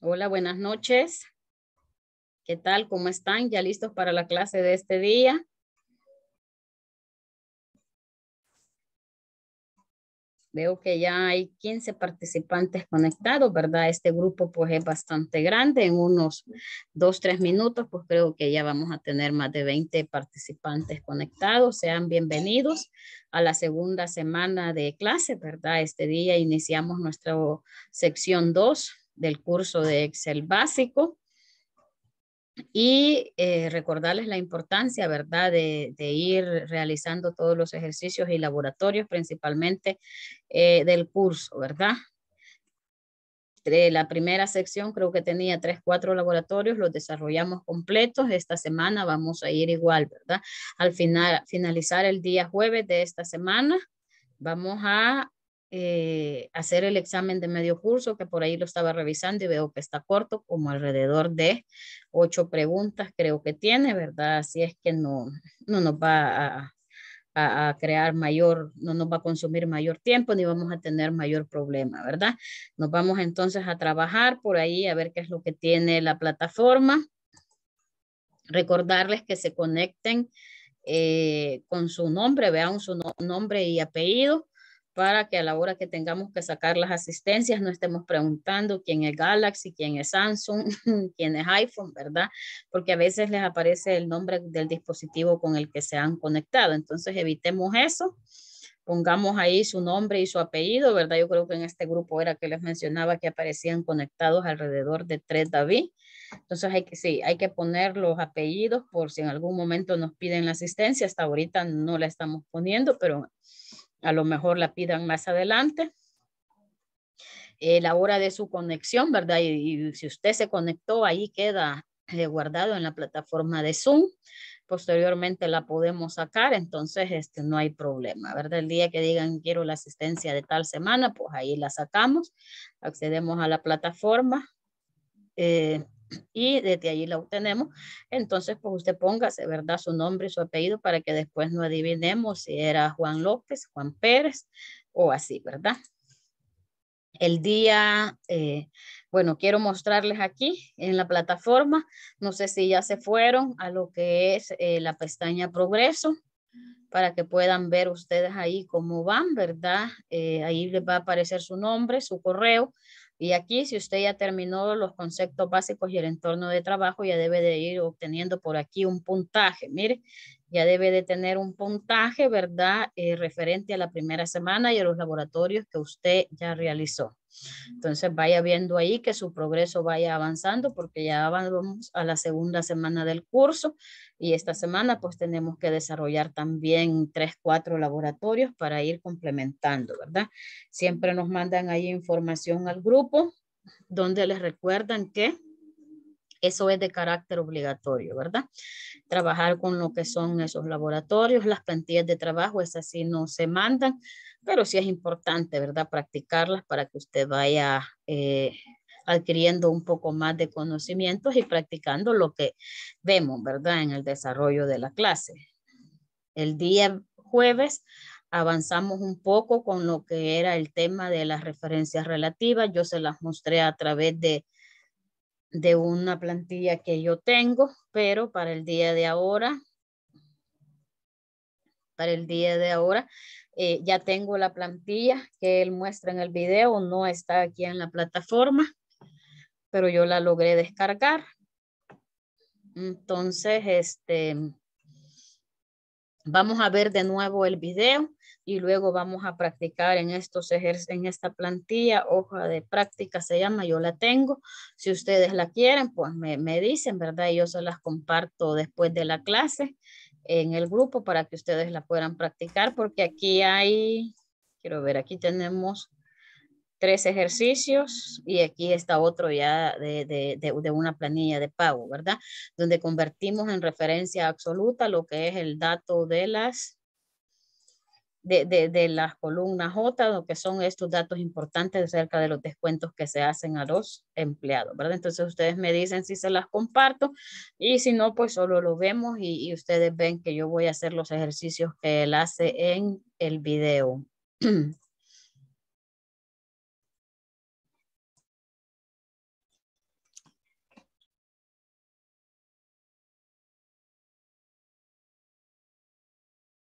Hola, buenas noches. ¿Qué tal? ¿Cómo están? ¿Ya listos para la clase de este día? Veo que ya hay 15 participantes conectados, ¿verdad? Este grupo pues es bastante grande. En unos 2, 3 minutos pues creo que ya vamos a tener más de 20 participantes conectados. Sean bienvenidos a la segunda semana de clase, ¿verdad? Este día iniciamos nuestra sección 2 del curso de Excel básico. Y eh, recordarles la importancia, ¿verdad?, de, ir realizando todos los ejercicios y laboratorios, principalmente eh, del curso, ¿verdad? la primera sección creo que tenía tres, cuatro laboratorios, los desarrollamos completos. Esta semana vamos a ir igual, ¿verdad? Al final, finalizar el día jueves de esta semana, vamos a eh, hacer el examen de medio curso, que por ahí lo estaba revisando y veo que está corto, como alrededor de ocho preguntas creo que tiene, ¿verdad? si es que no, no nos va a, crear mayor, no nos va a consumir mayor tiempo ni vamos a tener mayor problema, ¿verdad? Nos vamos entonces a trabajar por ahí a ver qué es lo que tiene la plataforma. Recordarles que se conecten eh, con su nombre, vean su nombre y apellido para que a la hora que tengamos que sacar las asistencias no estemos preguntando quién es Galaxy, quién es Samsung, quién es iPhone, ¿verdad? Porque a veces les aparece el nombre del dispositivo con el que se han conectado. Entonces evitemos eso, pongamos ahí su nombre y su apellido, ¿verdad? Yo creo que en este grupo era que les mencionaba que aparecían conectados alrededor de tres David. Entonces hay que, sí, hay que poner los apellidos por si en algún momento nos piden la asistencia. Hasta ahorita no la estamos poniendo, pero a lo mejor la pidan más adelante. Eh, la hora de su conexión, ¿verdad? Y, si usted se conectó, ahí queda eh, guardado en la plataforma de Zoom. Posteriormente la podemos sacar, entonces este, no hay problema, ¿verdad? El día que digan quiero la asistencia de tal semana, pues ahí la sacamos, accedemos a la plataforma. Eh, y desde allí la obtenemos. Entonces, pues usted póngase, ¿verdad? Su nombre y su apellido para que después no adivinemos si era Juan López, Juan Pérez o así, ¿verdad? El día, eh, bueno, quiero mostrarles aquí en la plataforma, no sé si ya se fueron a lo que es eh, la pestaña progreso para que puedan ver ustedes ahí cómo van, ¿verdad? Eh, ahí les va a aparecer su nombre, su correo, y aquí, si usted ya terminó los conceptos básicos y el entorno de trabajo, ya debe de ir obteniendo por aquí un puntaje. Mire, ya debe de tener un puntaje, ¿verdad? Eh, referente a la primera semana y a los laboratorios que usted ya realizó. Entonces, vaya viendo ahí que su progreso vaya avanzando porque ya vamos a la segunda semana del curso y esta semana pues tenemos que desarrollar también tres, cuatro laboratorios para ir complementando, ¿verdad? Siempre nos mandan ahí información al grupo donde les recuerdan que eso es de carácter obligatorio, ¿verdad? Trabajar con lo que son esos laboratorios, las plantillas de trabajo, esas sí no se mandan, pero sí es importante, ¿verdad? Practicarlas para que usted vaya eh, adquiriendo un poco más de conocimientos y practicando lo que vemos, ¿verdad? En el desarrollo de la clase. El día jueves avanzamos un poco con lo que era el tema de las referencias relativas. Yo se las mostré a través de, una plantilla que yo tengo, pero para el día de ahora, para el día de ahora, eh, ya tengo la plantilla que él muestra en el video, no está aquí en la plataforma pero yo la logré descargar. Entonces, este, vamos a ver de nuevo el video y luego vamos a practicar en estos en esta plantilla, hoja de práctica se llama, yo la tengo. Si ustedes la quieren, pues me, me dicen, ¿verdad? Y yo se las comparto después de la clase en el grupo para que ustedes la puedan practicar, porque aquí hay, quiero ver, aquí tenemos tres ejercicios y aquí está otro ya de, de, de, una planilla de pago, ¿verdad? Donde convertimos en referencia absoluta lo que es el dato de las de, las columnas J, lo que son estos datos importantes acerca de los descuentos que se hacen a los empleados, ¿verdad? Entonces ustedes me dicen si se las comparto y si no, pues solo lo vemos y, y ustedes ven que yo voy a hacer los ejercicios que él hace en el video.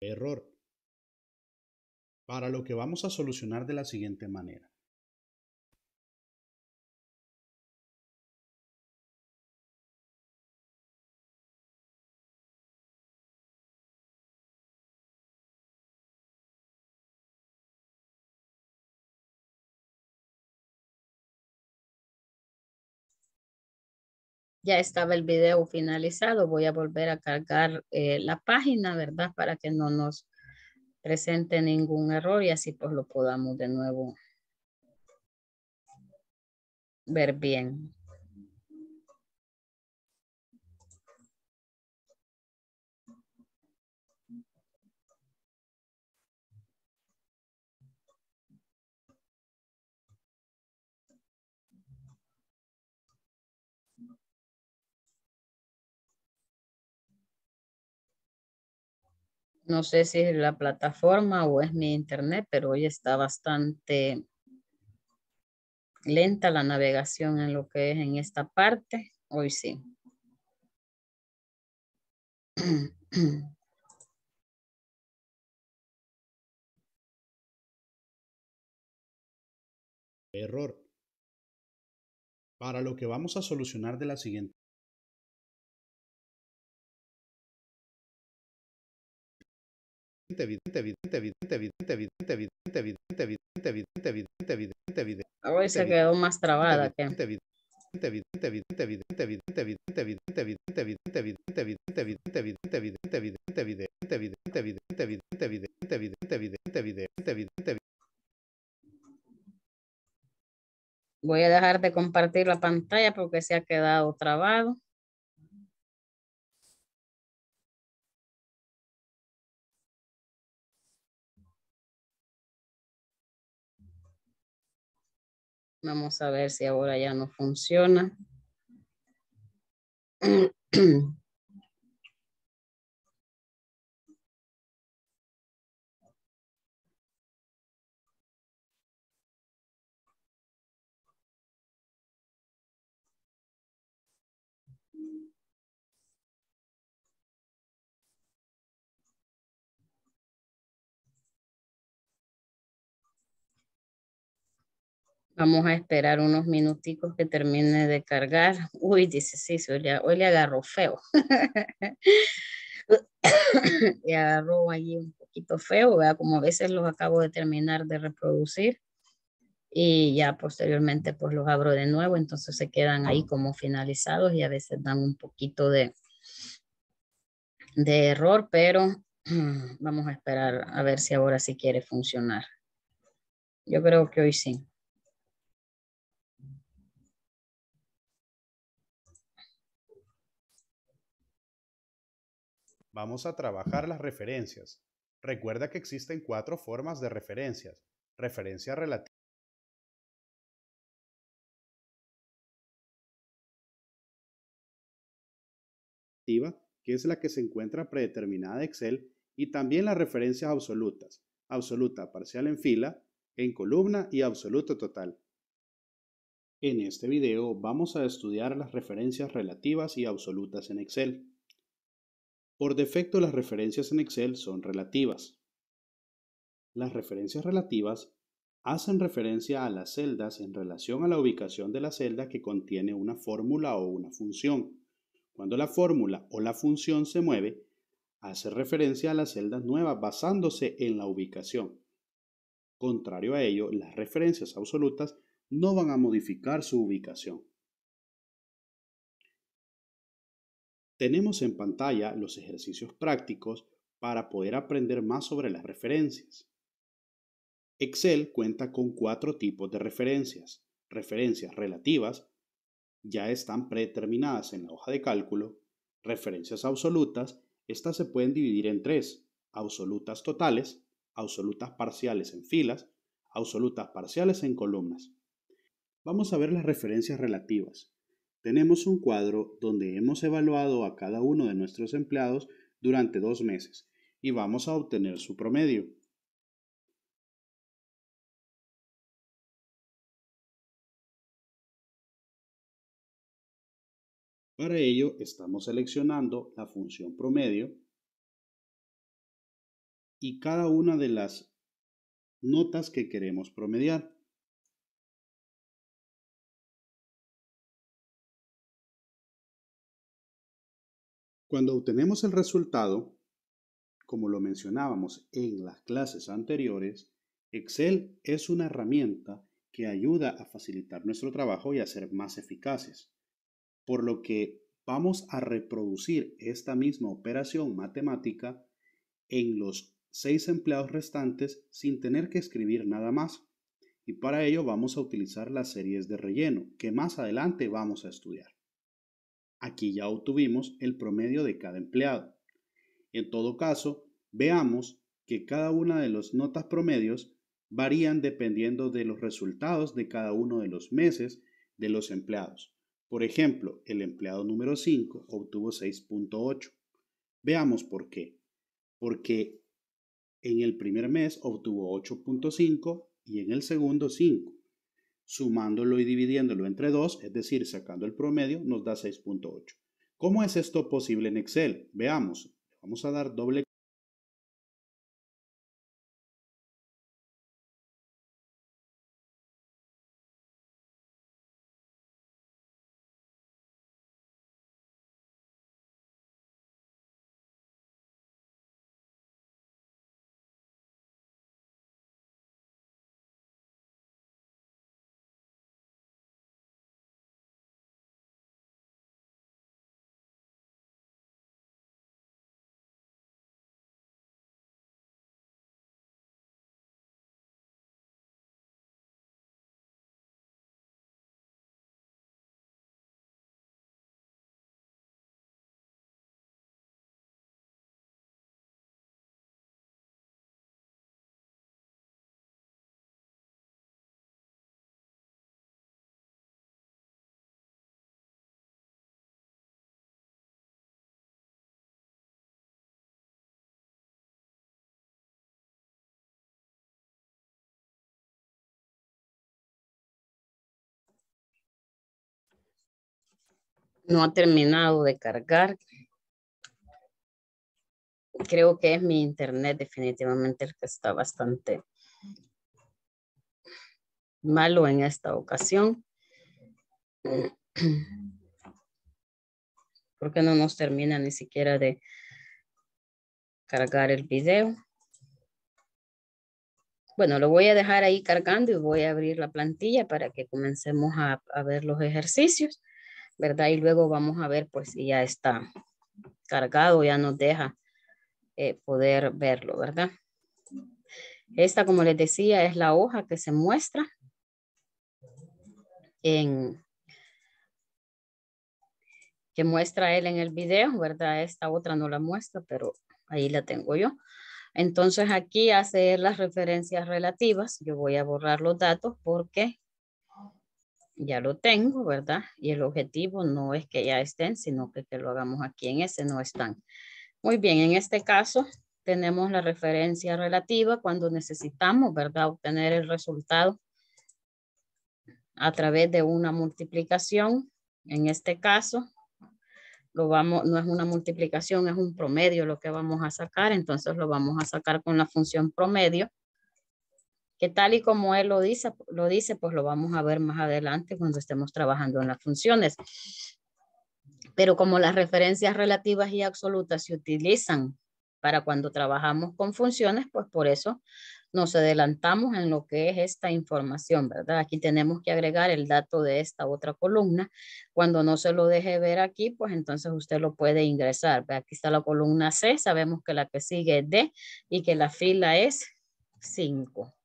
Error. Para lo que vamos a solucionar de la siguiente manera. ya estaba el video finalizado. Voy a volver a cargar eh, la página, ¿verdad? Para que no nos presente ningún error y así pues lo podamos de nuevo ver bien. No sé si es la plataforma o es mi internet, pero hoy está bastante lenta la navegación en lo que es en esta parte. Hoy sí. Error. Para lo que vamos a solucionar de la siguiente evidente, se quedó más trabada Voy a dejar de compartir la pantalla porque se ha quedado trabado. Vamos a ver si ahora ya no funciona. Vamos a esperar unos minuticos que termine de cargar. Uy, dice, sí, hoy, le, hoy agarró feo. le agarró ahí un poquito feo, ¿verdad? como a veces los acabo de terminar de reproducir y ya posteriormente pues los abro de nuevo, entonces se quedan ahí como finalizados y a veces dan un poquito de, de error, pero vamos a esperar a ver si ahora sí quiere funcionar. Yo creo que hoy sí. vamos a trabajar las referencias. Recuerda que existen cuatro formas de referencias. Referencia relativa. que es la que se encuentra predeterminada en Excel, y también las referencias absolutas, absoluta parcial en fila, en columna y absoluto total. En este video vamos a estudiar las referencias relativas y absolutas en Excel. Por defecto las referencias en Excel son relativas. Las referencias relativas hacen referencia a las celdas en relación a la ubicación de la celda que contiene una fórmula o una función. Cuando la fórmula o la función se mueve, hace referencia a las celdas nuevas basándose en la ubicación. Contrario a ello, las referencias absolutas no van a modificar su ubicación. Tenemos en pantalla los ejercicios prácticos para poder aprender más sobre las referencias. Excel cuenta con cuatro tipos de referencias. Referencias relativas, ya están predeterminadas en la hoja de cálculo. Referencias absolutas, estas se pueden dividir en tres. Absolutas totales, absolutas parciales en filas, absolutas parciales en columnas. Vamos a ver las referencias relativas tenemos un cuadro donde hemos evaluado a cada uno de nuestros empleados durante dos meses y vamos a obtener su promedio. Para ello estamos seleccionando la función promedio y cada una de las notas que queremos promediar. Cuando obtenemos el resultado, como lo mencionábamos en las clases anteriores, Excel es una herramienta que ayuda a facilitar nuestro trabajo y a ser más eficaces, por lo que vamos a reproducir esta misma operación matemática en los seis empleados restantes sin tener que escribir nada más. Y para ello vamos a utilizar las series de relleno, que más adelante vamos a estudiar. Aquí ya obtuvimos el promedio de cada empleado. En todo caso, veamos que cada una de las notas promedios varían dependiendo de los resultados de cada uno de los meses de los empleados. Por ejemplo, el empleado número 5 obtuvo 6.8. Veamos por qué. Porque en el primer mes obtuvo 8.5 y en el segundo 5 sumándolo y dividiéndolo entre 2, es decir, sacando el promedio, nos da 6.8. ¿Cómo es esto posible en Excel? Veamos, vamos a dar doble No ha terminado de cargar. Creo que es mi internet definitivamente el que está bastante malo en esta ocasión. Porque no nos termina ni siquiera de cargar el video. Bueno, lo voy a dejar ahí cargando y voy a abrir la plantilla para que comencemos a, a ver los ejercicios. ¿verdad? Y luego vamos a ver pues si ya está cargado, ya nos deja eh, poder verlo, ¿verdad? Esta, como les decía, es la hoja que se muestra en que muestra él en el video, ¿verdad? Esta otra no la muestra, pero ahí la tengo yo. Entonces aquí hace las referencias relativas. Yo voy a borrar los datos porque ya lo tengo, ¿verdad? Y el objetivo no es que ya estén, sino que, lo hagamos aquí en ese, no están. Muy bien, en este caso tenemos la referencia relativa cuando necesitamos, ¿verdad? Obtener el resultado a través de una multiplicación. En este caso, lo vamos, no es una multiplicación, es un promedio lo que vamos a sacar. Entonces lo vamos a sacar con la función promedio que tal y como él lo dice, lo dice, pues lo vamos a ver más adelante cuando estemos trabajando en las funciones. Pero como las referencias relativas y absolutas se utilizan para cuando trabajamos con funciones, pues por eso nos adelantamos en lo que es esta información, ¿verdad? Aquí tenemos que agregar el dato de esta otra columna. Cuando no se lo deje ver aquí, pues entonces usted lo puede ingresar. Aquí está la columna C, sabemos que la que sigue es D y que la fila es 5.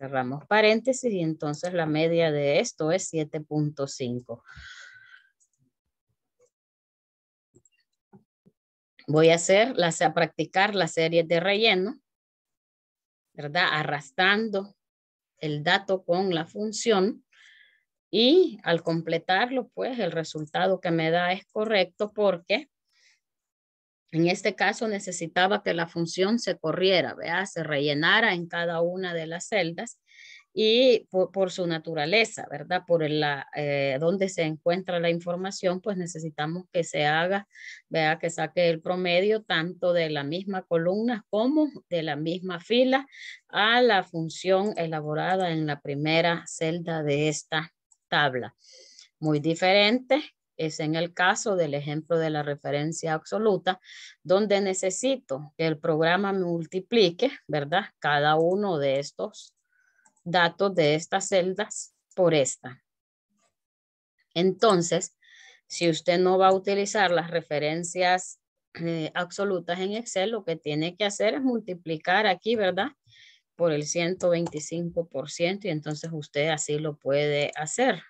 Cerramos paréntesis y entonces la media de esto es 7.5. Voy a, hacer a practicar la serie de relleno, ¿verdad? Arrastrando el dato con la función y al completarlo, pues el resultado que me da es correcto porque en este caso necesitaba que la función se corriera, ¿verdad? se rellenara en cada una de las celdas y por, su naturaleza, ¿verdad? Por la, eh, donde se encuentra la información, pues necesitamos que se haga, vea, Que saque el promedio tanto de la misma columna como de la misma fila a la función elaborada en la primera celda de esta tabla. Muy diferente es en el caso del ejemplo de la referencia absoluta, donde necesito que el programa multiplique, ¿verdad? Cada uno de estos datos de estas celdas por esta. Entonces, si usted no va a utilizar las referencias eh, absolutas en Excel, lo que tiene que hacer es multiplicar aquí, ¿verdad? Por el 125% y entonces usted así lo puede hacer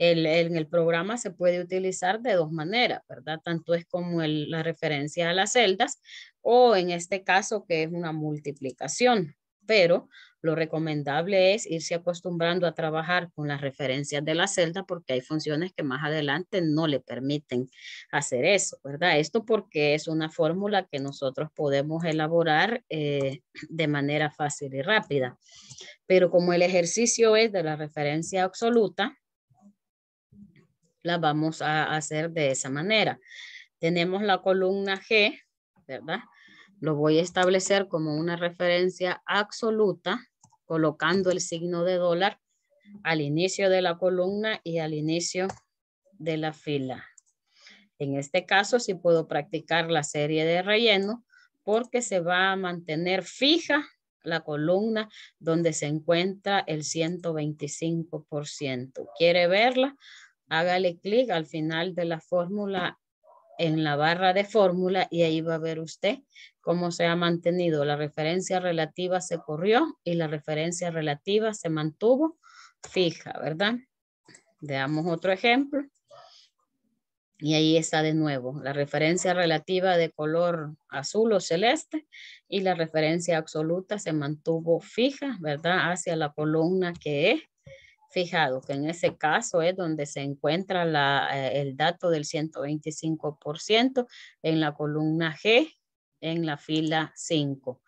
en el programa se puede utilizar de dos maneras, ¿verdad? Tanto es como la referencia a las celdas o en este caso que es una multiplicación, pero lo recomendable es irse acostumbrando a trabajar con las referencias de la celda porque hay funciones que más adelante no le permiten hacer eso, ¿verdad? Esto porque es una fórmula que nosotros podemos elaborar eh, de manera fácil y rápida. Pero como el ejercicio es de la referencia absoluta, la vamos a hacer de esa manera. Tenemos la columna G, ¿verdad? Lo voy a establecer como una referencia absoluta, colocando el signo de dólar al inicio de la columna y al inicio de la fila. En este caso sí puedo practicar la serie de relleno porque se va a mantener fija la columna donde se encuentra el 125%. ¿Quiere verla? hágale clic al final de la fórmula en la barra de fórmula y ahí va a ver usted cómo se ha mantenido. La referencia relativa se corrió y la referencia relativa se mantuvo fija, ¿verdad? Veamos otro ejemplo. Y ahí está de nuevo la referencia relativa de color azul o celeste y la referencia absoluta se mantuvo fija, ¿verdad? Hacia la columna que es fijado, que en ese caso es donde se encuentra eh, el dato del 125% en la columna G, en la fila 5.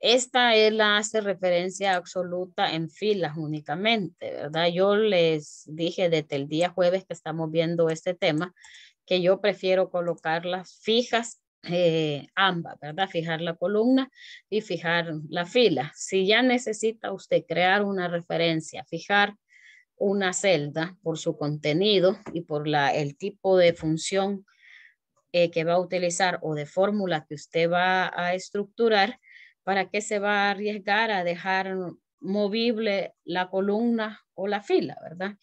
Esta es la hace referencia absoluta en filas únicamente, ¿verdad? Yo les dije desde el día jueves que estamos viendo este tema que yo prefiero colocarlas fijas eh, ambas, ¿verdad? Fijar la columna y fijar la fila. Si ya necesita usted crear una referencia, fijar una celda por su contenido y por el tipo de función eh, que va a utilizar o de fórmula que usted va a estructurar, ¿para que se va a arriesgar a dejar movible la columna o la fila, verdad?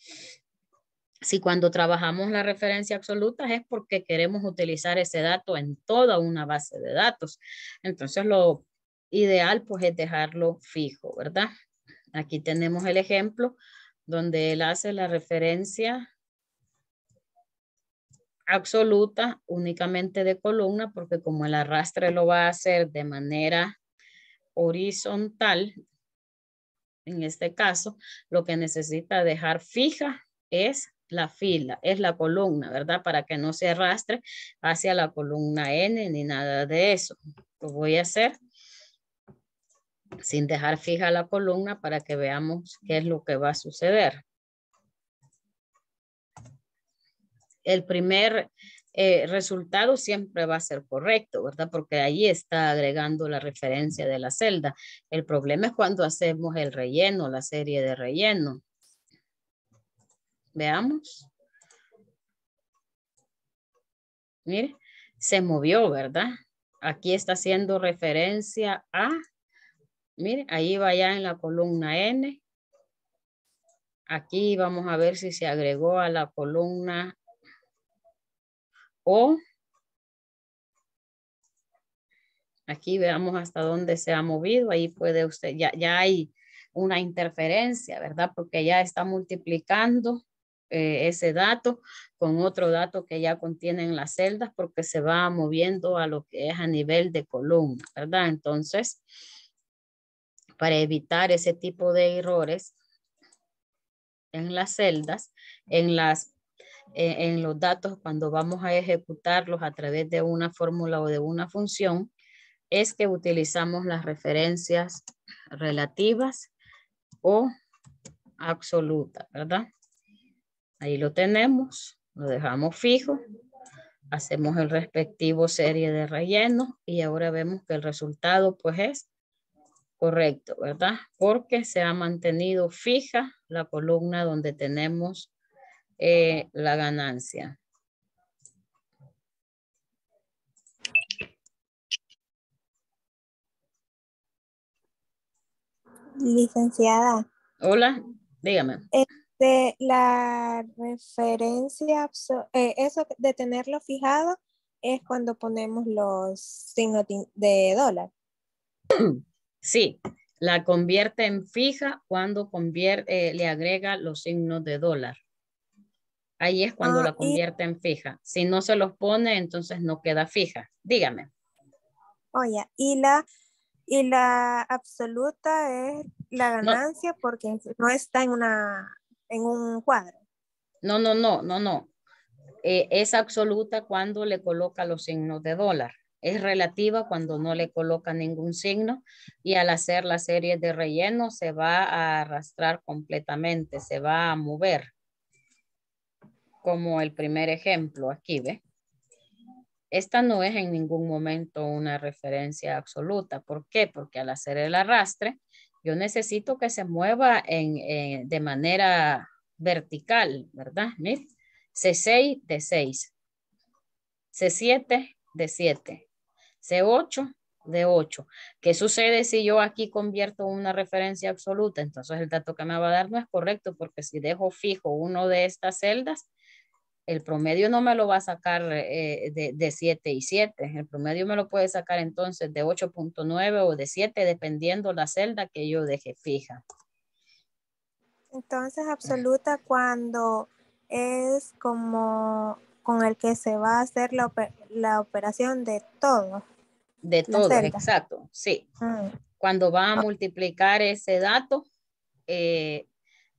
Si cuando trabajamos la referencia absoluta es porque queremos utilizar ese dato en toda una base de datos. Entonces lo ideal pues es dejarlo fijo, ¿verdad? Aquí tenemos el ejemplo donde él hace la referencia absoluta únicamente de columna, porque como el arrastre lo va a hacer de manera horizontal, en este caso, lo que necesita dejar fija es la fila, es la columna, ¿verdad? Para que no se arrastre hacia la columna N ni nada de eso. Lo voy a hacer sin dejar fija la columna para que veamos qué es lo que va a suceder. El primer eh, resultado siempre va a ser correcto, ¿verdad? Porque ahí está agregando la referencia de la celda. El problema es cuando hacemos el relleno, la serie de relleno. Veamos. Mire, se movió, ¿verdad? Aquí está haciendo referencia a Mire, ahí va ya en la columna N. Aquí vamos a ver si se agregó a la columna O. Aquí veamos hasta dónde se ha movido. Ahí puede usted, ya, ya hay una interferencia, ¿verdad? Porque ya está multiplicando eh, ese dato con otro dato que ya contienen las celdas porque se va moviendo a lo que es a nivel de columna, ¿verdad? Entonces, para evitar ese tipo de errores en las celdas, en, las, eh, en los datos cuando vamos a ejecutarlos a través de una fórmula o de una función, es que utilizamos las referencias relativas o absolutas, ¿verdad? Ahí lo tenemos, lo dejamos fijo, hacemos el respectivo serie de relleno y ahora vemos que el resultado pues es correcto, ¿verdad? Porque se ha mantenido fija la columna donde tenemos eh, la ganancia. Licenciada. Hola, dígame. Este, la referencia, eh, eso de tenerlo fijado es cuando ponemos los signos de dólar. Sí, la convierte en fija cuando convierte, eh, le agrega los signos de dólar. Ahí es cuando ah, la convierte en fija. Si no se los pone, entonces no queda fija. Dígame. Oye, y la y la absoluta es la ganancia porque no está en una en un cuadro. No, no, no, no, no. Eh, es absoluta cuando le coloca los signos de dólar es relativa cuando no le coloca ningún signo y al hacer la serie de relleno se va a arrastrar completamente, se va a mover. Como el primer ejemplo aquí, ¿ve? Esta no es en ningún momento una referencia absoluta. ¿Por qué? Porque al hacer el arrastre, yo necesito que se mueva eh, de manera vertical, verdad ¿Mire? C6 de 6, C7 de 7, C8 de 8. ¿Qué sucede si yo aquí convierto una referencia absoluta? Entonces el dato que me va a dar no es correcto porque si dejo fijo uno de estas celdas, el promedio no me lo va a sacar eh, de, 7 y 7. El promedio me lo puede sacar entonces de 8.9 o de 7, dependiendo la celda que yo deje fija. Entonces, absoluta cuando es como con el que se va a hacer la, la operación de todo de todos, exacto, sí. Ah. Cuando va a ah. multiplicar ese dato eh,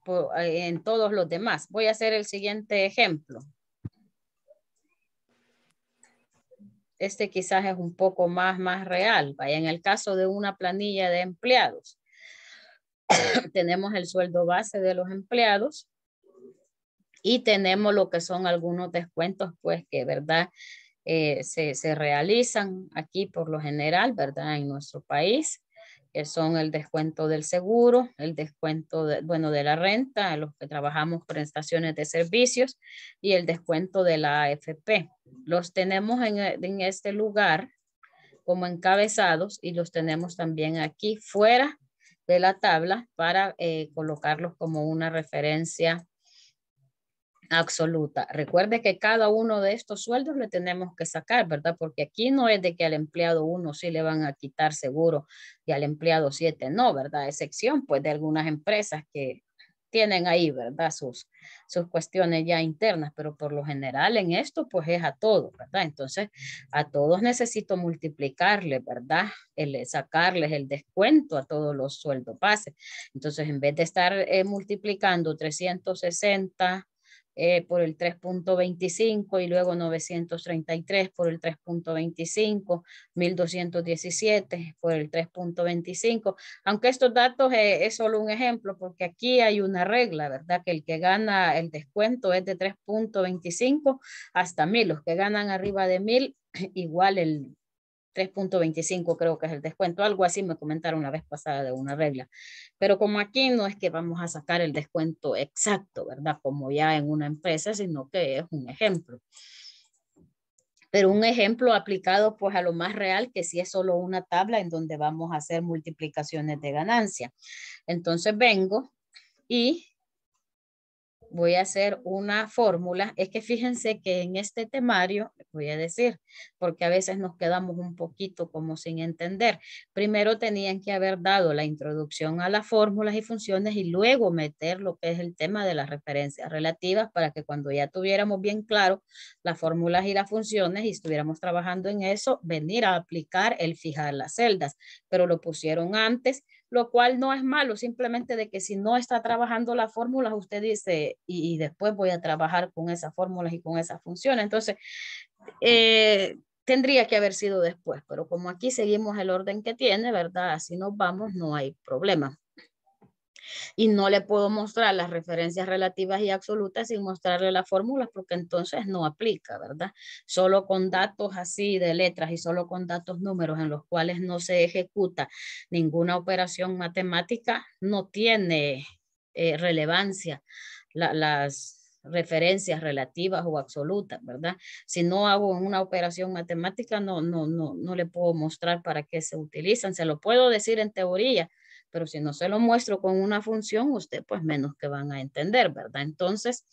eh, en todos los demás. Voy a hacer el siguiente ejemplo. Este quizás es un poco más, más real. Vaya, en el caso de una planilla de empleados, tenemos el sueldo base de los empleados y tenemos lo que son algunos descuentos, pues que, ¿verdad? Eh, se, realizan aquí por lo general, ¿verdad? En nuestro país, que son el descuento del seguro, el descuento, de, bueno, de la renta, los que trabajamos prestaciones de servicios y el descuento de la AFP. Los tenemos en, este lugar como encabezados y los tenemos también aquí fuera de la tabla para eh, colocarlos como una referencia absoluta. Recuerde que cada uno de estos sueldos le tenemos que sacar, ¿verdad? Porque aquí no es de que al empleado uno sí le van a quitar seguro y al empleado siete no, ¿verdad? Excepción pues de algunas empresas que tienen ahí, ¿verdad? Sus, sus cuestiones ya internas, pero por lo general en esto pues es a todos, ¿verdad? Entonces a todos necesito multiplicarle, ¿verdad? Eh, sacarles el descuento a todos los sueldos pases. Entonces en vez de estar eh, multiplicando 360 eh, por el 3.25 y luego 933 por el 3.25, 1217 por el 3.25. Aunque estos datos eh, es solo un ejemplo porque aquí hay una regla, ¿verdad? Que el que gana el descuento es de 3.25 hasta 1000. Los que ganan arriba de 1000 igual el 3.25 creo que es el descuento, algo así me comentaron la vez pasada de una regla. Pero como aquí no es que vamos a sacar el descuento exacto, ¿verdad? Como ya en una empresa, sino que es un ejemplo. Pero un ejemplo aplicado pues a lo más real, que si sí es solo una tabla en donde vamos a hacer multiplicaciones de ganancia. Entonces vengo y voy a hacer una fórmula. Es que fíjense que en este temario, voy a decir, porque a veces nos quedamos un poquito como sin entender. Primero tenían que haber dado la introducción a las fórmulas y funciones y luego meter lo que es el tema de las referencias relativas para que cuando ya tuviéramos bien claro las fórmulas y las funciones y estuviéramos trabajando en eso, venir a aplicar el fijar las celdas. Pero lo pusieron antes lo cual no es malo, simplemente de que si no está trabajando las fórmulas, usted dice, y, después voy a trabajar con esas fórmulas y con esas funciones. Entonces, eh, tendría que haber sido después, pero como aquí seguimos el orden que tiene, ¿verdad? Así nos vamos, no hay problema. Y no le puedo mostrar las referencias relativas y absolutas sin mostrarle las fórmulas porque entonces no aplica, ¿verdad? Solo con datos así de letras y solo con datos números en los cuales no se ejecuta ninguna operación matemática, no tiene eh, relevancia las referencias relativas o absolutas, ¿verdad? Si no hago una operación matemática, no, no, no, no le puedo mostrar para qué se utilizan. Se lo puedo decir en teoría, pero si no se lo muestro con una función, usted pues menos que van a entender, ¿verdad? Entonces,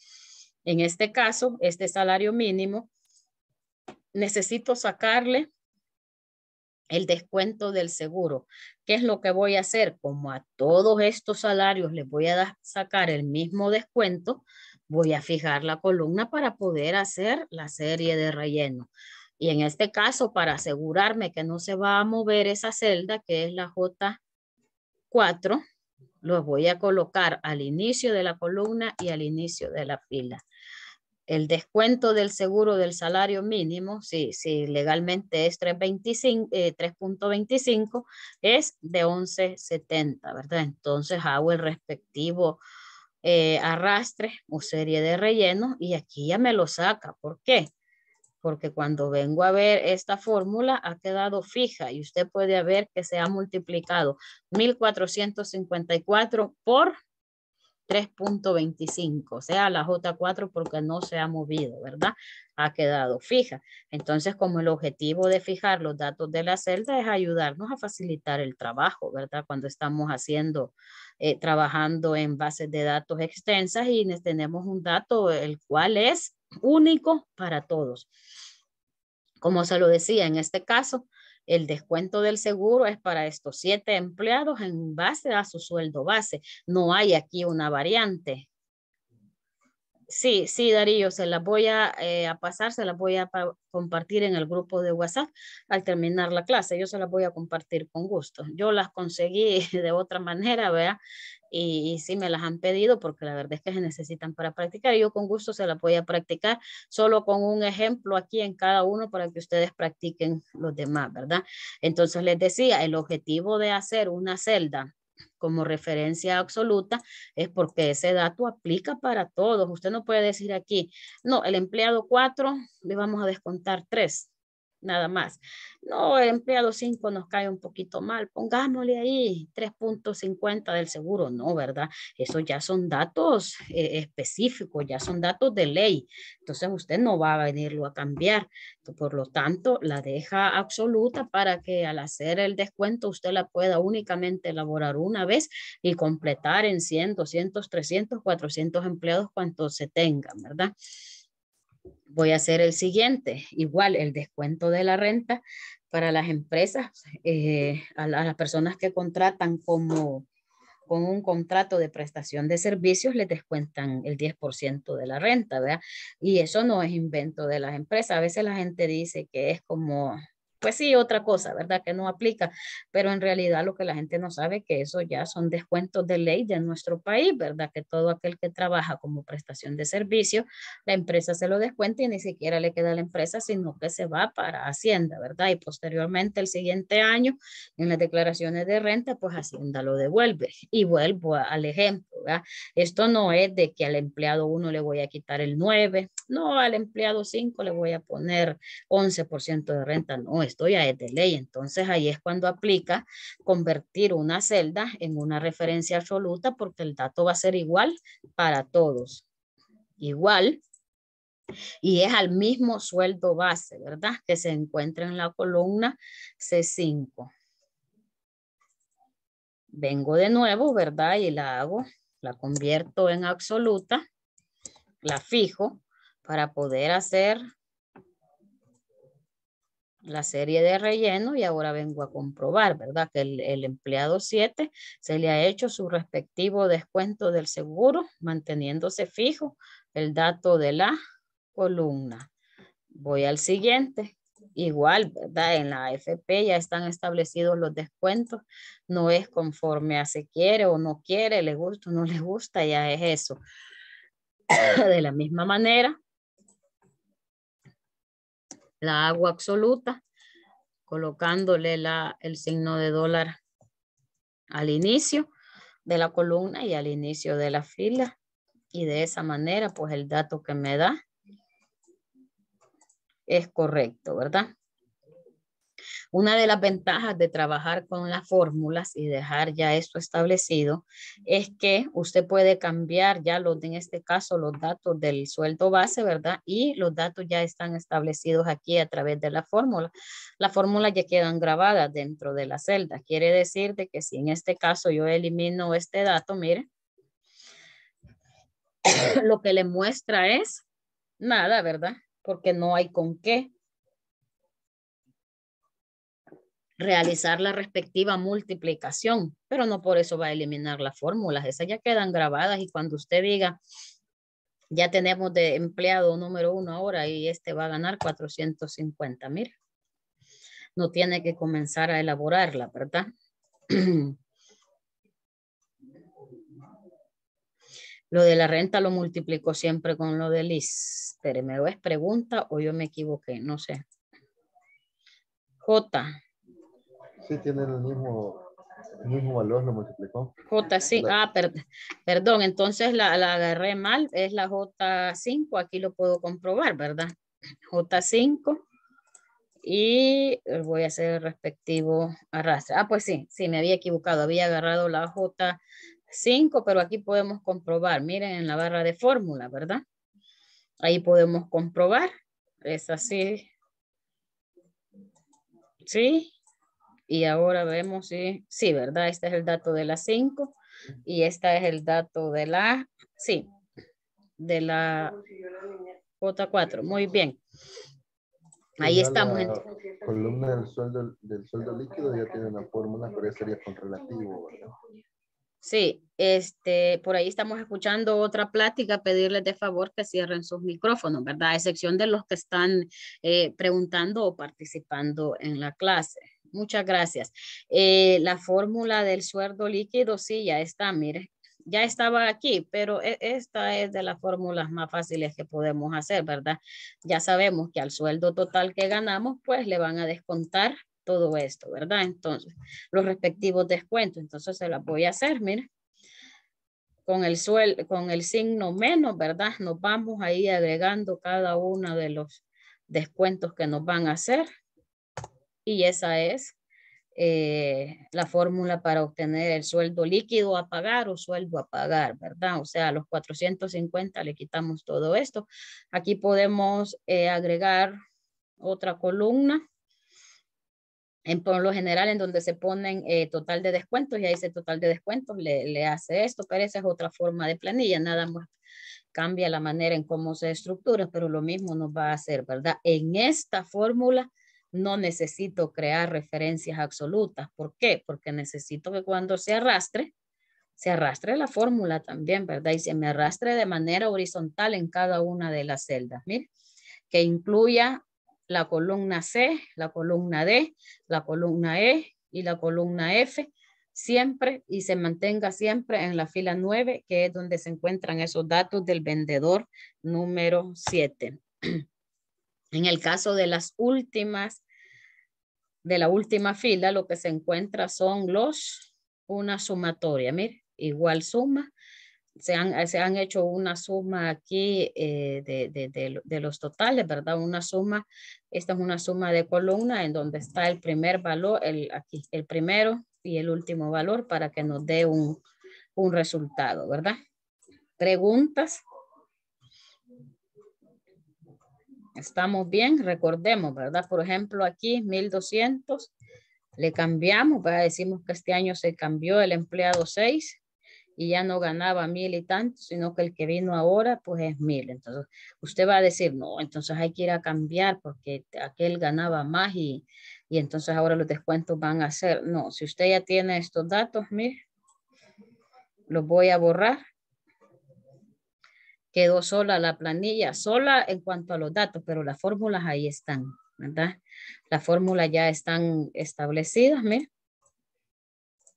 en este caso, este salario mínimo, necesito sacarle el descuento del seguro. ¿Qué es lo que voy a hacer? Como a todos estos salarios les voy a sacar el mismo descuento, voy a fijar la columna para poder hacer la serie de relleno. Y en este caso, para asegurarme que no se va a mover esa celda, que es la J cuatro los voy a colocar al inicio de la columna y al inicio de la fila. El descuento del seguro del salario mínimo, si, si legalmente es 3.25, eh, es de 11.70, ¿verdad? Entonces hago el respectivo eh, arrastre o serie de relleno y aquí ya me lo saca. ¿Por qué? porque cuando vengo a ver esta fórmula ha quedado fija y usted puede ver que se ha multiplicado 1454 por 3.25, o sea, la J4 porque no se ha movido, ¿verdad? Ha quedado fija. Entonces, como el objetivo de fijar los datos de la celda es ayudarnos a facilitar el trabajo, ¿verdad? Cuando estamos haciendo, eh, trabajando en bases de datos extensas y tenemos un dato el cual es único para todos. Como se lo decía, en este caso, el descuento del seguro es para estos siete empleados en base a su sueldo base. No hay aquí una variante. Sí, sí, Darío, se las voy a, eh, pasar, se la voy a compartir en el grupo de WhatsApp al terminar la clase. Yo se la voy a compartir con gusto. Yo las conseguí de otra manera, ¿verdad? y, sí me las han pedido porque la verdad es que se necesitan para practicar. Yo con gusto se la voy a practicar, solo con un ejemplo aquí en cada uno para que ustedes practiquen los demás, ¿verdad? Entonces les decía, el objetivo de hacer una celda como referencia absoluta es porque ese dato aplica para todos. Usted no puede decir aquí, no, el empleado cuatro, le vamos a descontar tres nada más. No, el empleado 5 nos cae un poquito mal, pongámosle ahí 3.50 del seguro, no, ¿verdad? Eso ya son datos eh, específicos, ya son datos de ley, entonces usted no va a venirlo a cambiar, por lo tanto, la deja absoluta para que al hacer el descuento usted la pueda únicamente elaborar una vez y completar en 100, 200, 300, 400 empleados cuantos se tengan, ¿verdad? voy a hacer el siguiente, igual el descuento de la renta para las empresas, eh, a, las personas que contratan como con un contrato de prestación de servicios les descuentan el 10% de la renta, ¿verdad? Y eso no es invento de las empresas. A veces la gente dice que es como pues sí, otra cosa, ¿verdad? Que no aplica, pero en realidad lo que la gente no sabe es que eso ya son descuentos de ley de nuestro país, ¿verdad? Que todo aquel que trabaja como prestación de servicio, la empresa se lo descuenta y ni siquiera le queda a la empresa, sino que se va para Hacienda, ¿verdad? Y posteriormente el siguiente año, en las declaraciones de renta, pues Hacienda lo devuelve. Y vuelvo al ejemplo, ¿verdad? Esto no es de que al empleado uno le voy a quitar el 9, no, al empleado 5 le voy a poner 11% de renta, no es estoy ya es de ley. Entonces ahí es cuando aplica convertir una celda en una referencia absoluta porque el dato va a ser igual para todos. Igual. Y es al mismo sueldo base, ¿verdad? Que se encuentra en la columna C5. Vengo de nuevo, ¿verdad? Y la hago, la convierto en absoluta, la fijo para poder hacer la serie de relleno y ahora vengo a comprobar, ¿verdad? Que el, empleado 7 se le ha hecho su respectivo descuento del seguro, manteniéndose fijo el dato de la columna. Voy al siguiente. Igual, ¿verdad? En la AFP ya están establecidos los descuentos. No es conforme a se quiere o no quiere, le gusta o no le gusta, ya es eso. de la misma manera, la agua absoluta, colocándole la, el signo de dólar al inicio de la columna y al inicio de la fila. Y de esa manera, pues el dato que me da es correcto, ¿verdad? Una de las ventajas de trabajar con las fórmulas y dejar ya esto establecido es que usted puede cambiar ya los, en este caso, los datos del sueldo base, ¿verdad? Y los datos ya están establecidos aquí a través de la fórmula. Las fórmulas ya quedan grabadas dentro de la celda. Quiere decir que si en este caso yo elimino este dato, mire, lo que le muestra es nada, ¿verdad? Porque no hay con qué realizar la respectiva multiplicación, pero no por eso va a eliminar las fórmulas, esas ya quedan grabadas y cuando usted diga, ya tenemos de empleado número uno ahora y este va a ganar 450, mil, no tiene que comenzar a elaborarla, ¿verdad? lo de la renta lo multiplico siempre con lo Liz, pero me lo es pregunta o yo me equivoqué? No sé. J. Sí, tienen el mismo, mismo valor, lo multiplicó. J5, ah, perdón, entonces la, la, agarré mal, es la J5, aquí lo puedo comprobar, ¿verdad? J5 y voy a hacer el respectivo arrastre. Ah, pues sí, sí, me había equivocado, había agarrado la J5, pero aquí podemos comprobar, miren en la barra de fórmula, ¿verdad? Ahí podemos comprobar, es así. Sí, y ahora vemos si, eh, sí, ¿verdad? Este es el dato de la 5 y este es el dato de la, sí, de la J4. Muy bien. Ahí estamos. columna del sueldo, del sueldo líquido ya tiene una fórmula, pero ya sería con relativo, ¿verdad? Sí, este, por ahí estamos escuchando otra plática, pedirles de favor que cierren sus micrófonos, ¿verdad? A excepción de los que están eh, preguntando o participando en la clase. Muchas gracias. Eh, la fórmula del sueldo líquido, sí, ya está, mire. Ya estaba aquí, pero e, esta es de las fórmulas más fáciles que podemos hacer, ¿verdad? Ya sabemos que al sueldo total que ganamos, pues le van a descontar todo esto, ¿verdad? Entonces, los respectivos descuentos. Entonces, se la voy a hacer, mire. Con el, sueldo con el signo menos, ¿verdad? Nos vamos ahí agregando cada uno de los descuentos que nos van a hacer y esa es eh, la fórmula para obtener el sueldo líquido a pagar o sueldo a pagar, ¿verdad? O sea, a los 450 le quitamos todo esto. Aquí podemos eh, agregar otra columna. En, por lo general, en donde se ponen eh, total de descuentos, y ahí ese total de descuentos le, le hace esto, pero esa es otra forma de planilla, nada más cambia la manera en cómo se estructura, pero lo mismo nos va a hacer, ¿verdad? En esta fórmula, no necesito crear referencias absolutas. ¿Por qué? Porque necesito que cuando se arrastre, se arrastre la fórmula también, ¿verdad? Y se me arrastre de manera horizontal en cada una de las celdas. que incluya la columna C, la columna D, la columna E y la columna F, siempre y se mantenga siempre en la fila 9, que es donde se encuentran esos datos del vendedor número 7. En el caso de las últimas de la última fila lo que se encuentra son los, una sumatoria, mire, igual suma. Se han, hecho una suma aquí eh, de, los totales, ¿verdad? Una suma, esta es una suma de columna en donde está el primer valor, el, aquí, el primero y el último valor para que nos dé un, un resultado, ¿verdad? Preguntas Estamos bien, recordemos, ¿verdad? Por ejemplo, aquí 1200 le cambiamos, para Decimos que este año se cambió el empleado 6 y ya no ganaba mil y tanto, sino que el que vino ahora pues es mil. Entonces usted va a decir, no, entonces hay que ir a cambiar porque aquel ganaba más y, y entonces ahora los descuentos van a ser. No, si usted ya tiene estos datos, mire, los voy a borrar quedó sola la planilla, sola en cuanto a los datos, pero las fórmulas ahí están, ¿verdad? Las fórmulas ya están establecidas, ¿me?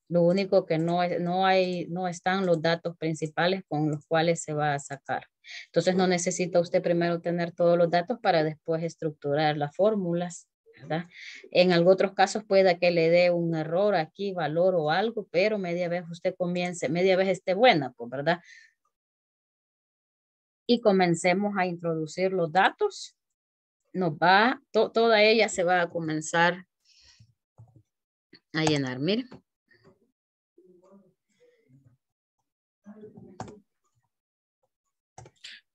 Lo único que no, no, hay, no están los datos principales con los cuales se va a sacar. Entonces no necesita usted primero tener todos los datos para después estructurar las fórmulas, ¿verdad? En algunos otros casos pueda que le dé un error aquí, valor o algo, pero media vez usted comience, media vez esté buena, pues, ¿verdad? y comencemos a introducir los datos, nos va, toda ella se va a comenzar a llenar. mire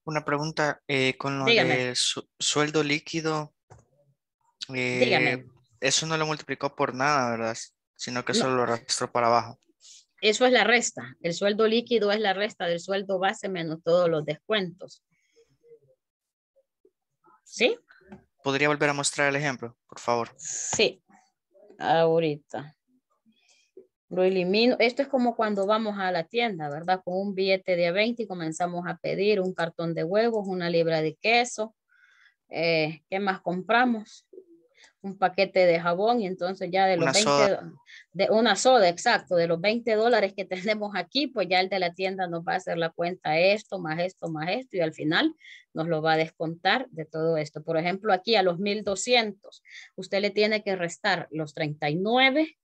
Una pregunta eh, con lo del sueldo líquido. Eh, eso no lo multiplicó por nada, ¿verdad? Sino que solo lo arrastró para abajo. Eso es la resta. El sueldo líquido es la resta del sueldo base menos todos los descuentos. ¿Sí? ¿Podría volver a mostrar el ejemplo, por favor? Sí, ahorita. Lo elimino. Esto es como cuando vamos a la tienda, ¿verdad? Con un billete de 20 y comenzamos a pedir un cartón de huevos, una libra de queso. Eh, ¿Qué más compramos? un paquete de jabón y entonces ya de los 20 de una soda, exacto, de los 20 dólares que tenemos aquí, pues ya el de la tienda nos va a hacer la cuenta esto, más esto, más esto y al final nos lo va a descontar de todo esto. Por ejemplo, aquí a los 1200, usted le tiene que restar los 39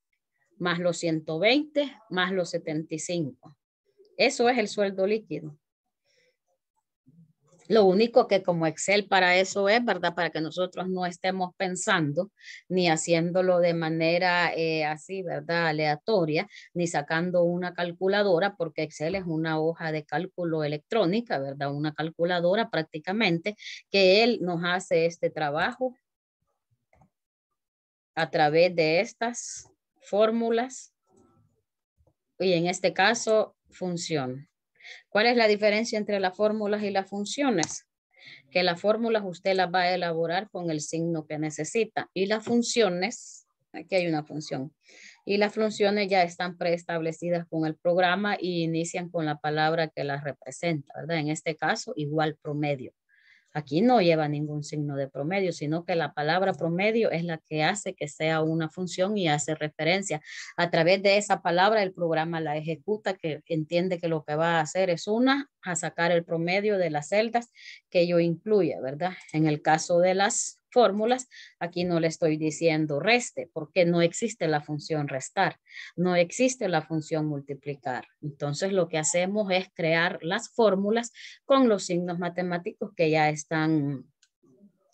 más los 120 más los 75. Eso es el sueldo líquido. Lo único que como Excel para eso es, ¿verdad? Para que nosotros no estemos pensando ni haciéndolo de manera eh, así, ¿verdad? Aleatoria, ni sacando una calculadora, porque Excel es una hoja de cálculo electrónica, ¿verdad? Una calculadora prácticamente, que él nos hace este trabajo a través de estas fórmulas y en este caso función. ¿Cuál es la diferencia entre las fórmulas y las funciones? Que las fórmulas usted las va a elaborar con el signo que necesita y las funciones, aquí hay una función, y las funciones ya están preestablecidas con el programa y inician con la palabra que las representa, ¿verdad? En este caso, igual promedio. Aquí no lleva ningún signo de promedio, sino que la palabra promedio es la que hace que sea una función y hace referencia. A través de esa palabra el programa la ejecuta, que entiende que lo que va a hacer es una, a sacar el promedio de las celdas que yo incluya, ¿verdad? En el caso de las fórmulas, aquí no le estoy diciendo reste, porque no existe la función restar, no existe la función multiplicar. Entonces lo que hacemos es crear las fórmulas con los signos matemáticos que ya están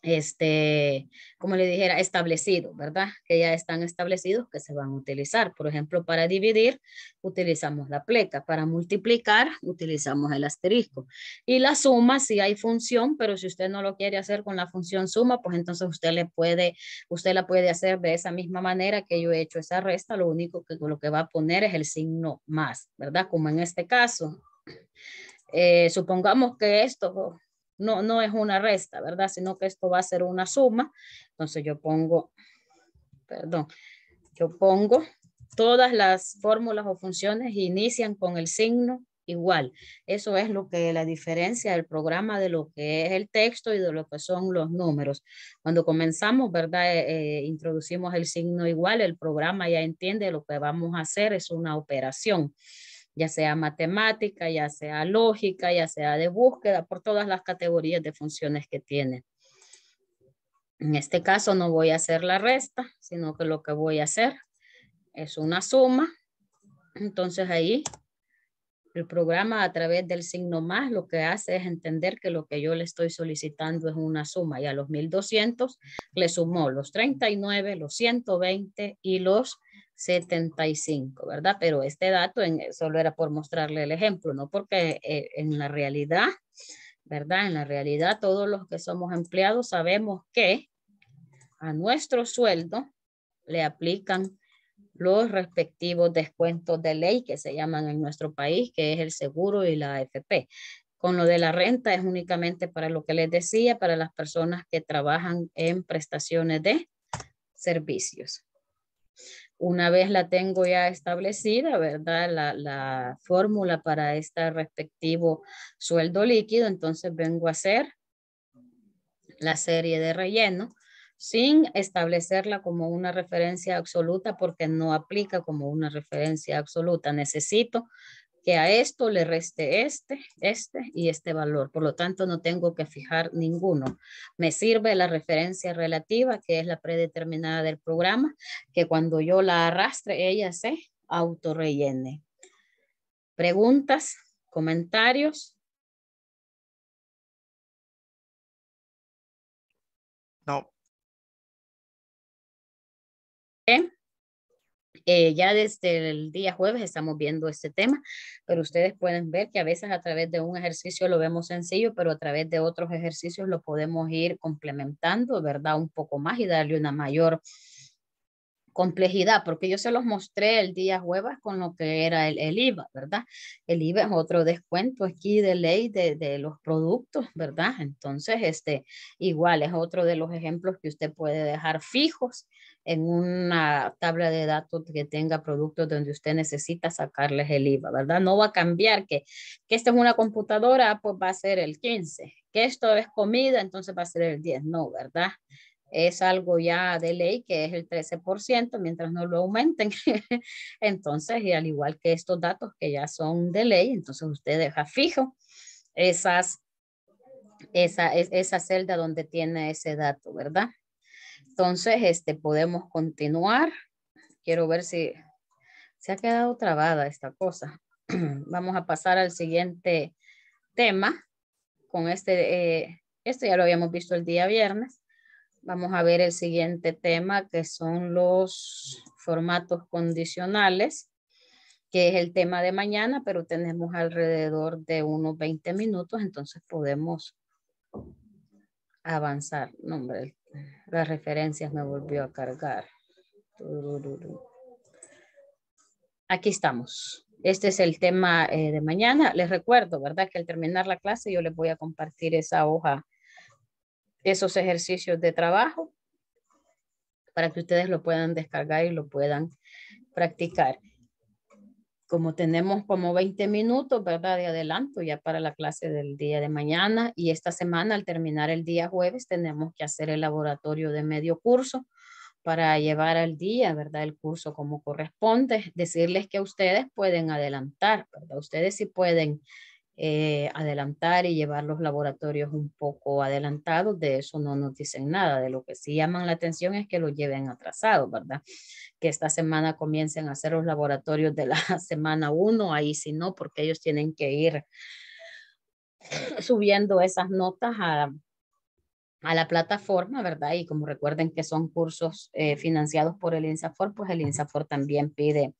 este, como le dijera, establecido, ¿verdad? Que ya están establecidos, que se van a utilizar. Por ejemplo, para dividir utilizamos la pleca, para multiplicar utilizamos el asterisco. Y la suma, si sí hay función, pero si usted no lo quiere hacer con la función suma, pues entonces usted le puede, usted la puede hacer de esa misma manera que yo he hecho esa resta, lo único que lo que va a poner es el signo más, ¿verdad? Como en este caso. Eh, supongamos que esto no, no es una resta, ¿verdad? Sino que esto va a ser una suma. Entonces yo pongo, perdón, yo pongo todas las fórmulas o funciones inician con el signo igual. Eso es lo que la diferencia del programa de lo que es el texto y de lo que son los números. Cuando comenzamos, ¿verdad? Eh, eh, introducimos el signo igual, el programa ya entiende lo que vamos a hacer, es una operación ya sea matemática, ya sea lógica, ya sea de búsqueda, por todas las categorías de funciones que tiene. En este caso no voy a hacer la resta, sino que lo que voy a hacer es una suma. Entonces ahí el programa a través del signo más lo que hace es entender que lo que yo le estoy solicitando es una suma y a los 1200 le sumó los 39, los 120 y los 75, ¿verdad? Pero este dato en, solo era por mostrarle el ejemplo, no porque eh, en la realidad, ¿verdad? En la realidad todos los que somos empleados sabemos que a nuestro sueldo le aplican los respectivos descuentos de ley que se llaman en nuestro país, que es el seguro y la AFP. Con lo de la renta es únicamente para lo que les decía, para las personas que trabajan en prestaciones de servicios. Una vez la tengo ya establecida, ¿verdad? La, la fórmula para este respectivo sueldo líquido, entonces vengo a hacer la serie de relleno sin establecerla como una referencia absoluta porque no aplica como una referencia absoluta. Necesito que a esto le reste este, este y este valor. Por lo tanto, no tengo que fijar ninguno. Me sirve la referencia relativa, que es la predeterminada del programa, que cuando yo la arrastre, ella se autorrellene. Preguntas, comentarios. Eh, ya desde el día jueves estamos viendo este tema, pero ustedes pueden ver que a veces a través de un ejercicio lo vemos sencillo, pero a través de otros ejercicios lo podemos ir complementando, ¿verdad? Un poco más y darle una mayor complejidad, porque yo se los mostré el día jueves con lo que era el, IVA, ¿verdad? El IVA es otro descuento aquí de ley de, de, los productos, ¿verdad? Entonces, este, igual es otro de los ejemplos que usted puede dejar fijos, en una tabla de datos que tenga productos donde usted necesita sacarles el IVA, ¿verdad? No va a cambiar que, que esta es una computadora, pues va a ser el 15, que esto es comida, entonces va a ser el 10, no, ¿verdad? Es algo ya de ley que es el 13%, mientras no lo aumenten. entonces, y al igual que estos datos que ya son de ley, entonces usted deja fijo esas, esa, esa celda donde tiene ese dato, ¿verdad? Entonces, este, podemos continuar. Quiero ver si se ha quedado trabada esta cosa. Vamos a pasar al siguiente tema. Con este, eh, esto ya lo habíamos visto el día viernes. Vamos a ver el siguiente tema que son los formatos condicionales, que es el tema de mañana, pero tenemos alrededor de unos 20 minutos, entonces podemos avanzar. Nombre hombre, las referencias me volvió a cargar. Aquí estamos. Este es el tema eh, de mañana. Les recuerdo, ¿verdad? Que al terminar la clase yo les voy a compartir esa hoja, esos ejercicios de trabajo para que ustedes lo puedan descargar y lo puedan practicar como tenemos como 20 minutos, ¿verdad? De adelanto ya para la clase del día de mañana y esta semana al terminar el día jueves tenemos que hacer el laboratorio de medio curso para llevar al día, ¿verdad? El curso como corresponde. Decirles que ustedes pueden adelantar, ¿verdad? Ustedes sí pueden eh, adelantar y llevar los laboratorios un poco adelantados, de eso no nos dicen nada, de lo que sí llaman la atención es que lo lleven atrasados, ¿verdad? Que esta semana comiencen a hacer los laboratorios de la semana uno, ahí si no, porque ellos tienen que ir subiendo esas notas a, a la plataforma, ¿verdad? Y como recuerden que son cursos eh, financiados por el INSAFOR, pues el INSAFOR también pide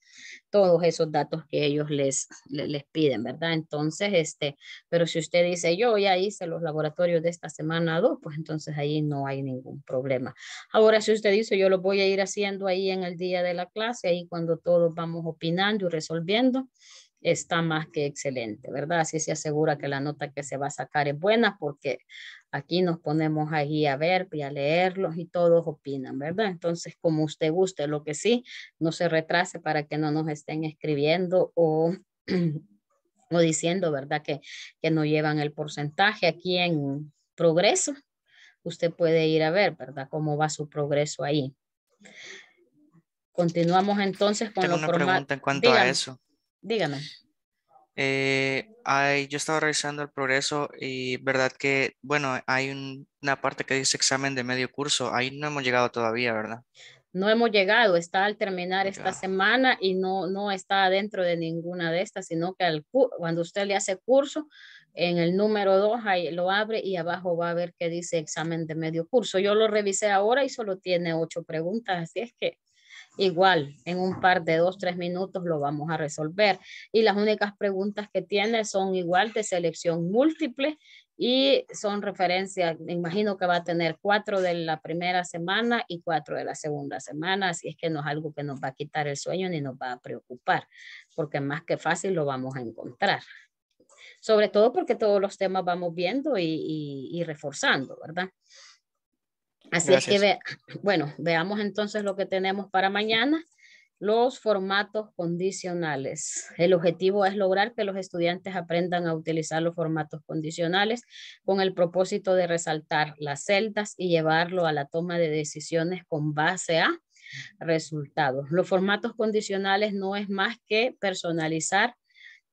todos esos datos que ellos les, les, piden, ¿verdad? Entonces, este, pero si usted dice, yo ya hice los laboratorios de esta semana dos, pues entonces ahí no hay ningún problema. Ahora, si usted dice, yo lo voy a ir haciendo ahí en el día de la clase, ahí cuando todos vamos opinando y resolviendo, está más que excelente, ¿verdad? Así se asegura que la nota que se va a sacar es buena porque aquí nos ponemos ahí a ver y a leerlos y todos opinan, ¿verdad? Entonces, como usted guste, lo que sí, no se retrase para que no nos estén escribiendo o... o diciendo, ¿verdad? Que, que no llevan el porcentaje aquí en progreso. Usted puede ir a ver, ¿verdad? Cómo va su progreso ahí. Continuamos entonces con Tengo lo una pregunta en cuanto a eso. Dígame. Eh, yo estaba revisando el progreso y verdad que, bueno, hay una parte que dice examen de medio curso. Ahí no hemos llegado todavía, ¿verdad? No hemos llegado, está al terminar esta semana y no, no está dentro de ninguna de estas, sino que al, cuando usted le hace curso, en el número 2 ahí lo abre y abajo va a ver que dice examen de medio curso. Yo lo revisé ahora y solo tiene ocho preguntas, así es que Igual, en un par de dos, tres minutos lo vamos a resolver. Y las únicas preguntas que tiene son igual de selección múltiple y son referencias, imagino que va a tener cuatro de la primera semana y cuatro de la segunda semana, así es que no es algo que nos va a quitar el sueño ni nos va a preocupar, porque más que fácil lo vamos a encontrar. Sobre todo porque todos los temas vamos viendo y reforzando, ¿verdad? Así es que, bueno, veamos entonces lo que tenemos para mañana. Los formatos condicionales. El objetivo es lograr que los estudiantes aprendan a utilizar los formatos condicionales con el propósito de resaltar las celdas y llevarlo a la toma de decisiones con base a resultados. Los formatos condicionales no es más que personalizar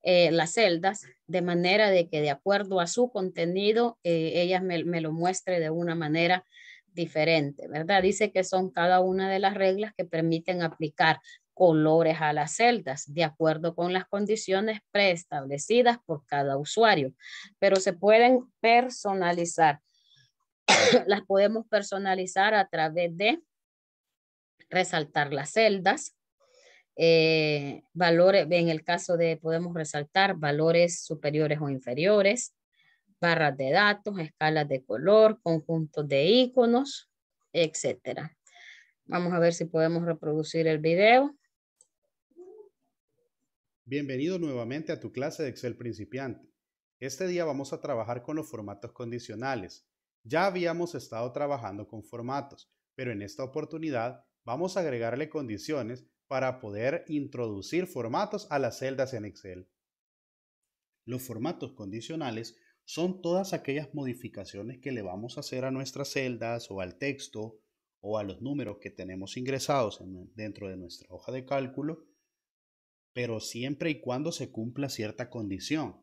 eh, las celdas de manera de que de acuerdo a su contenido, eh, ellas me, lo muestre de una manera diferente, ¿verdad? Dice que son cada una de las reglas que permiten aplicar colores a las celdas de acuerdo con las condiciones preestablecidas por cada usuario, pero se pueden personalizar. las podemos personalizar a través de resaltar las celdas, eh, valores, en el caso de podemos resaltar valores superiores o inferiores, barras de datos, escalas de color, conjuntos de iconos, etcétera. Vamos a ver si podemos reproducir el video. Bienvenido nuevamente a tu clase de Excel principiante. Este día vamos a trabajar con los formatos condicionales. Ya habíamos estado trabajando con formatos, pero en esta oportunidad vamos a agregarle condiciones para poder introducir formatos a las celdas en Excel. Los formatos condicionales son todas aquellas modificaciones que le vamos a hacer a nuestras celdas o al texto o a los números que tenemos ingresados dentro de nuestra hoja de cálculo, pero siempre y cuando se cumpla cierta condición.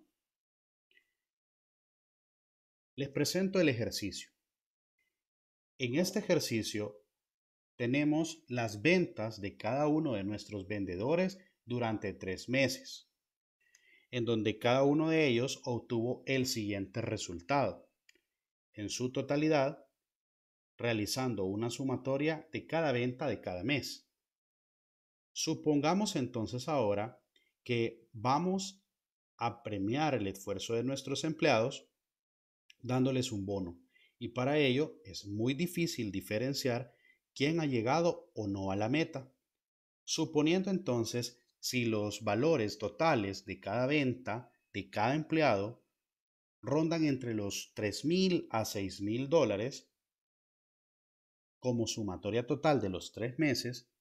Les presento el ejercicio. En este ejercicio tenemos las ventas de cada uno de nuestros vendedores durante tres meses en donde cada uno de ellos obtuvo el siguiente resultado. En su totalidad, realizando una sumatoria de cada venta de cada mes. Supongamos entonces ahora que vamos a premiar el esfuerzo de nuestros empleados dándoles un bono. Y para ello es muy difícil diferenciar quién ha llegado o no a la meta. Suponiendo entonces si los valores totales de cada venta de cada empleado rondan entre los 3.000 a 6.000 dólares, como sumatoria total de los tres meses,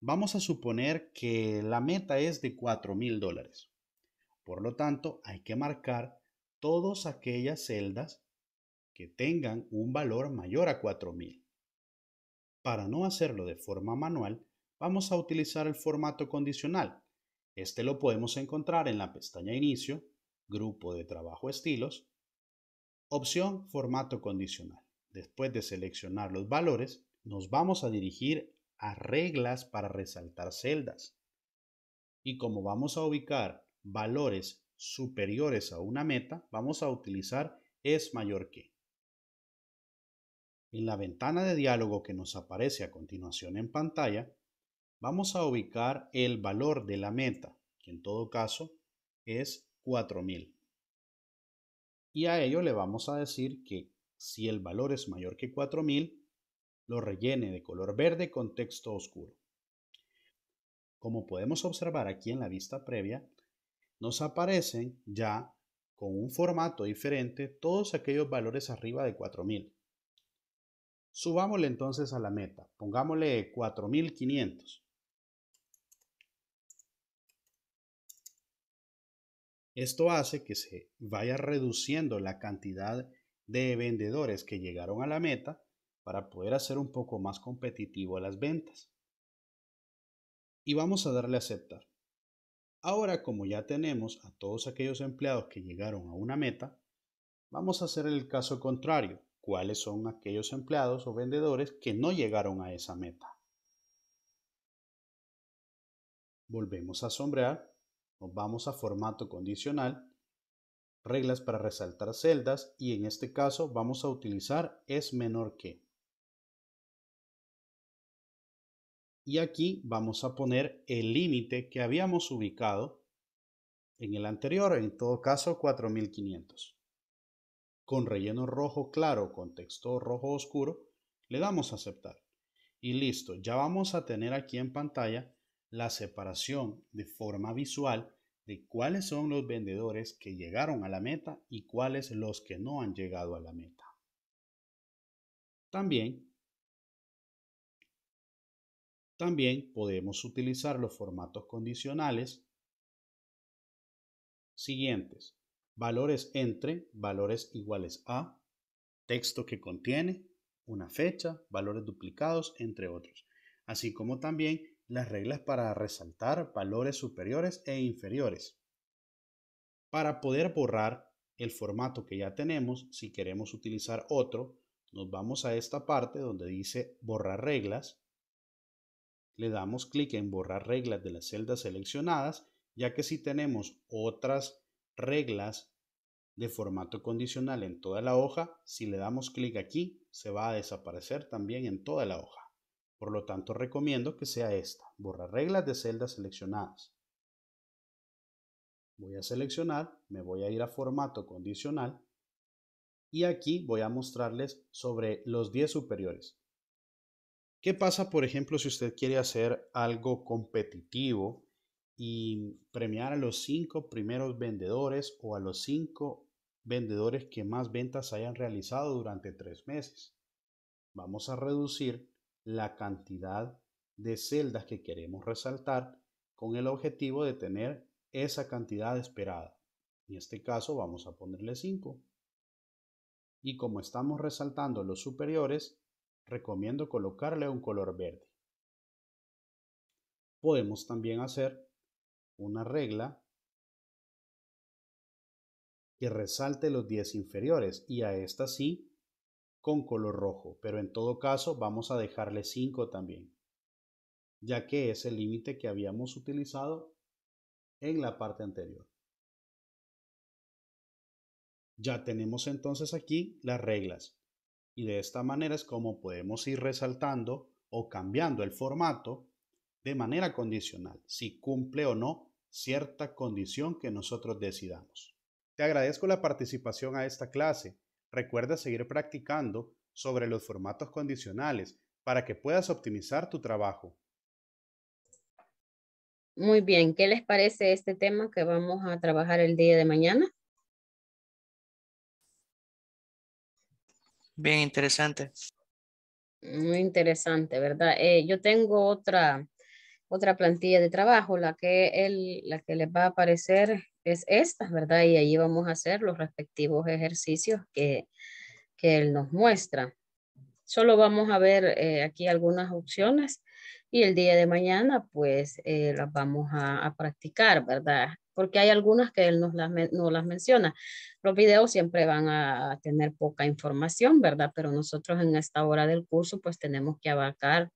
vamos a suponer que la meta es de 4.000 dólares. Por lo tanto, hay que marcar todas aquellas celdas que tengan un valor mayor a 4.000. Para no hacerlo de forma manual, vamos a utilizar el formato condicional. Este lo podemos encontrar en la pestaña Inicio, Grupo de Trabajo Estilos, opción Formato Condicional. Después de seleccionar los valores, nos vamos a dirigir a Reglas para resaltar celdas. Y como vamos a ubicar valores superiores a una meta, vamos a utilizar es mayor que. En la ventana de diálogo que nos aparece a continuación en pantalla, vamos a ubicar el valor de la meta, que en todo caso es 4000. Y a ello le vamos a decir que si el valor es mayor que 4000, lo rellene de color verde con texto oscuro. Como podemos observar aquí en la vista previa, nos aparecen ya con un formato diferente todos aquellos valores arriba de 4000. Subámosle entonces a la meta, pongámosle 4500. Esto hace que se vaya reduciendo la cantidad de vendedores que llegaron a la meta para poder hacer un poco más competitivo a las ventas. Y vamos a darle a aceptar. Ahora, como ya tenemos a todos aquellos empleados que llegaron a una meta, vamos a hacer el caso contrario. ¿Cuáles son aquellos empleados o vendedores que no llegaron a esa meta? Volvemos a sombrear nos vamos a formato condicional, reglas para resaltar celdas y en este caso vamos a utilizar es menor que. Y aquí vamos a poner el límite que habíamos ubicado en el anterior, en todo caso 4500. Con relleno rojo claro con texto rojo oscuro, le damos a aceptar. Y listo, ya vamos a tener aquí en pantalla la separación de forma visual de cuáles son los vendedores que llegaron a la meta y cuáles los que no han llegado a la meta. También, también podemos utilizar los formatos condicionales siguientes. Valores entre, valores iguales a, texto que contiene, una fecha, valores duplicados, entre otros. Así como también las reglas para resaltar valores superiores e inferiores. Para poder borrar el formato que ya tenemos, si queremos utilizar otro, nos vamos a esta parte donde dice borrar reglas. Le damos clic en borrar reglas de las celdas seleccionadas, ya que si tenemos otras reglas de formato condicional en toda la hoja, si le damos clic aquí, se va a desaparecer también en toda la hoja. Por lo tanto, recomiendo que sea esta. Borrar reglas de celdas seleccionadas. Voy a seleccionar, me voy a ir a formato condicional y aquí voy a mostrarles sobre los 10 superiores. ¿Qué pasa, por ejemplo, si usted quiere hacer algo competitivo y premiar a los 5 primeros vendedores o a los 5 vendedores que más ventas hayan realizado durante 3 meses? Vamos a reducir la cantidad de celdas que queremos resaltar con el objetivo de tener esa cantidad esperada. En este caso vamos a ponerle 5. Y como estamos resaltando los superiores, recomiendo colocarle un color verde. Podemos también hacer una regla que resalte los 10 inferiores y a esta sí con color rojo, pero en todo caso vamos a dejarle 5 también, ya que es el límite que habíamos utilizado en la parte anterior. Ya tenemos entonces aquí las reglas y de esta manera es como podemos ir resaltando o cambiando el formato de manera condicional, si cumple o no cierta condición que nosotros decidamos. Te agradezco la participación a esta clase recuerda seguir practicando sobre los formatos condicionales para que puedas optimizar tu trabajo. Muy bien, ¿qué les parece este tema que vamos a trabajar el día de mañana? Bien interesante. Muy interesante, ¿verdad? Eh, yo tengo otra, otra plantilla de trabajo, la que, el, la que les va a aparecer es esta, ¿verdad? Y ahí vamos a hacer los respectivos ejercicios que, él nos muestra. Solo vamos a ver eh, aquí algunas opciones y el día de mañana pues eh, las vamos a, practicar, ¿verdad? Porque hay algunas que él nos las, no las menciona. Los videos siempre van a tener poca información, ¿verdad? Pero nosotros en esta hora del curso pues tenemos que abarcar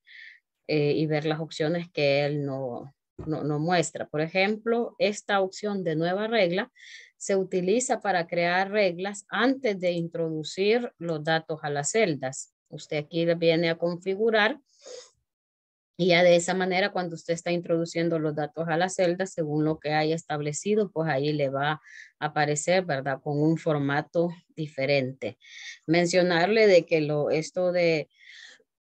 eh, y ver las opciones que él no, no, muestra. Por ejemplo, esta opción de nueva regla se utiliza para crear reglas antes de introducir los datos a las celdas. Usted aquí viene a configurar y ya de esa manera, cuando usted está introduciendo los datos a las celdas, según lo que haya establecido, pues ahí le va a aparecer, ¿verdad? Con un formato diferente. Mencionarle de que lo, esto de,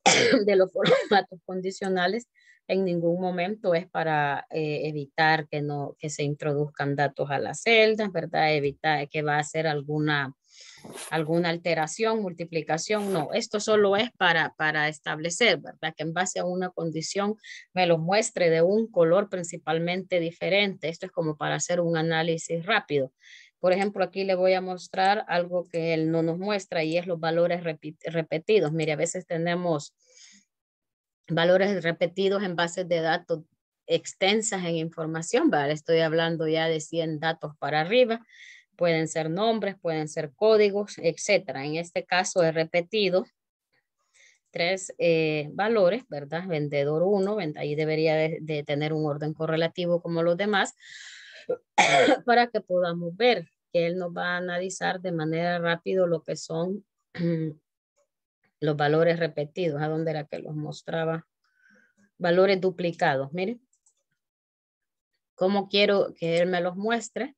de los formatos condicionales en ningún momento es para eh, evitar que, no, que se introduzcan datos a las celdas, ¿verdad? Evitar que va a hacer alguna, alguna alteración, multiplicación, no. Esto solo es para, para establecer, ¿verdad? Que en base a una condición me lo muestre de un color principalmente diferente. Esto es como para hacer un análisis rápido. Por ejemplo, aquí le voy a mostrar algo que él no nos muestra y es los valores repetidos. Mire, a veces tenemos valores repetidos en bases de datos extensas en información, ¿vale? Estoy hablando ya de 100 datos para arriba, pueden ser nombres, pueden ser códigos, etcétera. En este caso he repetido tres eh, valores, ¿verdad? Vendedor 1, ahí debería de, tener un orden correlativo como los demás, para que podamos ver que él nos va a analizar de manera rápido lo que son los valores repetidos, ¿a dónde era que los mostraba? Valores duplicados, miren. ¿Cómo quiero que él me los muestre?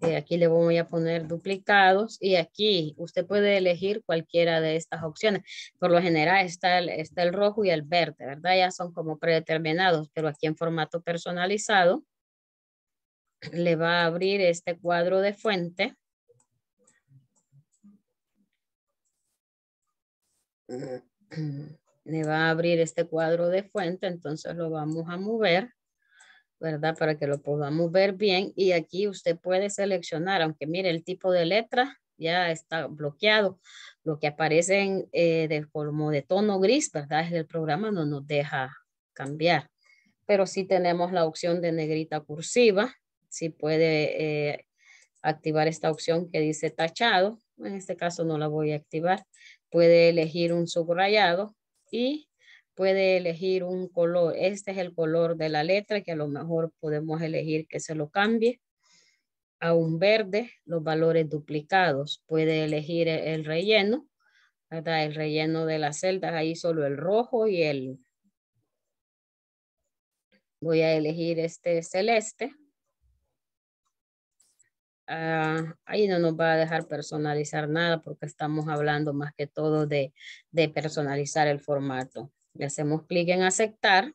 Eh, aquí le voy a poner duplicados y aquí usted puede elegir cualquiera de estas opciones. Por lo general está está el rojo y el verde, ¿verdad? Ya son como predeterminados, pero aquí en formato personalizado le va a abrir este cuadro de fuente me va a abrir este cuadro de fuente, entonces lo vamos a mover, ¿verdad? Para que lo podamos ver bien. Y aquí usted puede seleccionar, aunque mire el tipo de letra ya está bloqueado. Lo que aparece en, eh, de, como de tono gris, ¿verdad? Es el programa no nos deja cambiar. Pero sí tenemos la opción de negrita cursiva. Sí puede eh, activar esta opción que dice tachado. En este caso no la voy a activar puede elegir un subrayado y puede elegir un color. Este es el color de la letra que a lo mejor podemos elegir que se lo cambie a un verde, los valores duplicados. Puede elegir e-, el relleno, ¿verdad? El relleno de las celdas, ahí solo el rojo y el... Voy a elegir este celeste Ah, ahí no nos va a dejar personalizar nada porque estamos hablando más que todo de, de personalizar el formato. Le hacemos clic en aceptar.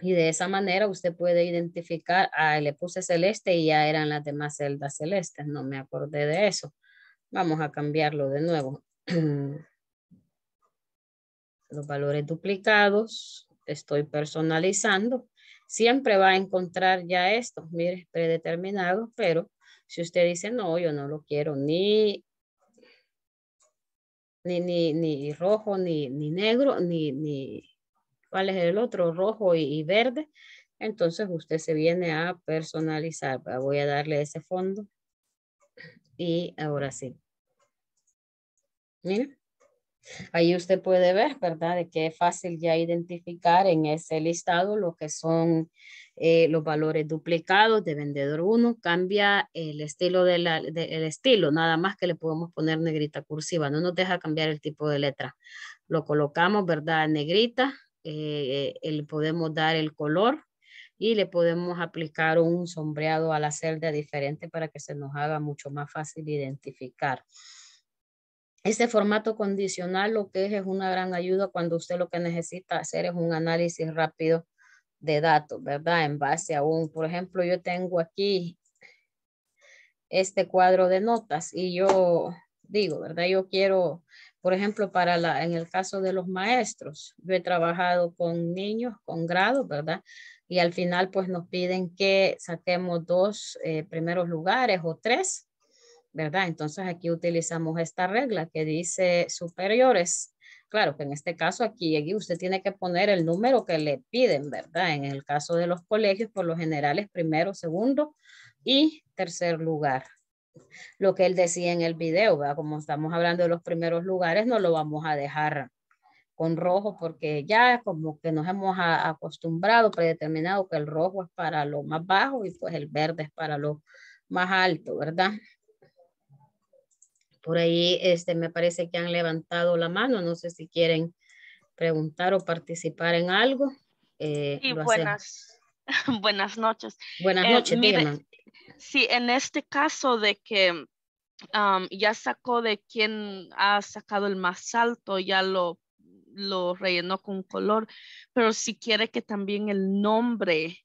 Y de esa manera usted puede identificar, ah, le puse celeste y ya eran las demás celdas celestes, no me acordé de eso. Vamos a cambiarlo de nuevo. Los valores duplicados, estoy personalizando siempre va a encontrar ya esto, mire, predeterminado, pero si usted dice, no, yo no lo quiero ni, ni, ni, rojo, ni, ni negro, ni, ni, ¿cuál es el otro? Rojo y, y verde. Entonces usted se viene a personalizar. Voy a darle ese fondo. Y ahora sí. Miren. Ahí usted puede ver, ¿verdad?, de que es fácil ya identificar en ese listado lo que son eh, los valores duplicados de vendedor 1. Cambia el estilo, de la, estilo, nada más que le podemos poner negrita cursiva. No nos deja cambiar el tipo de letra. Lo colocamos, ¿verdad?, negrita. Eh, eh, le podemos dar el color y le podemos aplicar un sombreado a la celda diferente para que se nos haga mucho más fácil identificar. Este formato condicional lo que es es una gran ayuda cuando usted lo que necesita hacer es un análisis rápido de datos, ¿verdad? En base a un, por ejemplo, yo tengo aquí este cuadro de notas y yo digo, ¿verdad? Yo quiero, por ejemplo, para la, en el caso de los maestros, yo he trabajado con niños con grados, ¿verdad? Y al final, pues nos piden que saquemos dos eh, primeros lugares o tres ¿verdad? Entonces aquí utilizamos esta regla que dice superiores. Claro que en este caso aquí, aquí usted tiene que poner el número que le piden, ¿verdad? En el caso de los colegios, por lo general es primero, segundo y tercer lugar. Lo que él decía en el video, ¿verdad? Como estamos hablando de los primeros lugares, no lo vamos a dejar con rojo porque ya es como que nos hemos acostumbrado, predeterminado que el rojo es para lo más bajo y pues el verde es para lo más alto, ¿verdad? Por ahí este, me parece que han levantado la mano, no sé si quieren preguntar o participar en algo. Eh, sí, buenas, buenas noches. Buenas eh, noches, eh, Sí, en este caso de que ya sacó de quien ha sacado el más alto, ya lo, lo rellenó con color, pero si quiere que también el nombre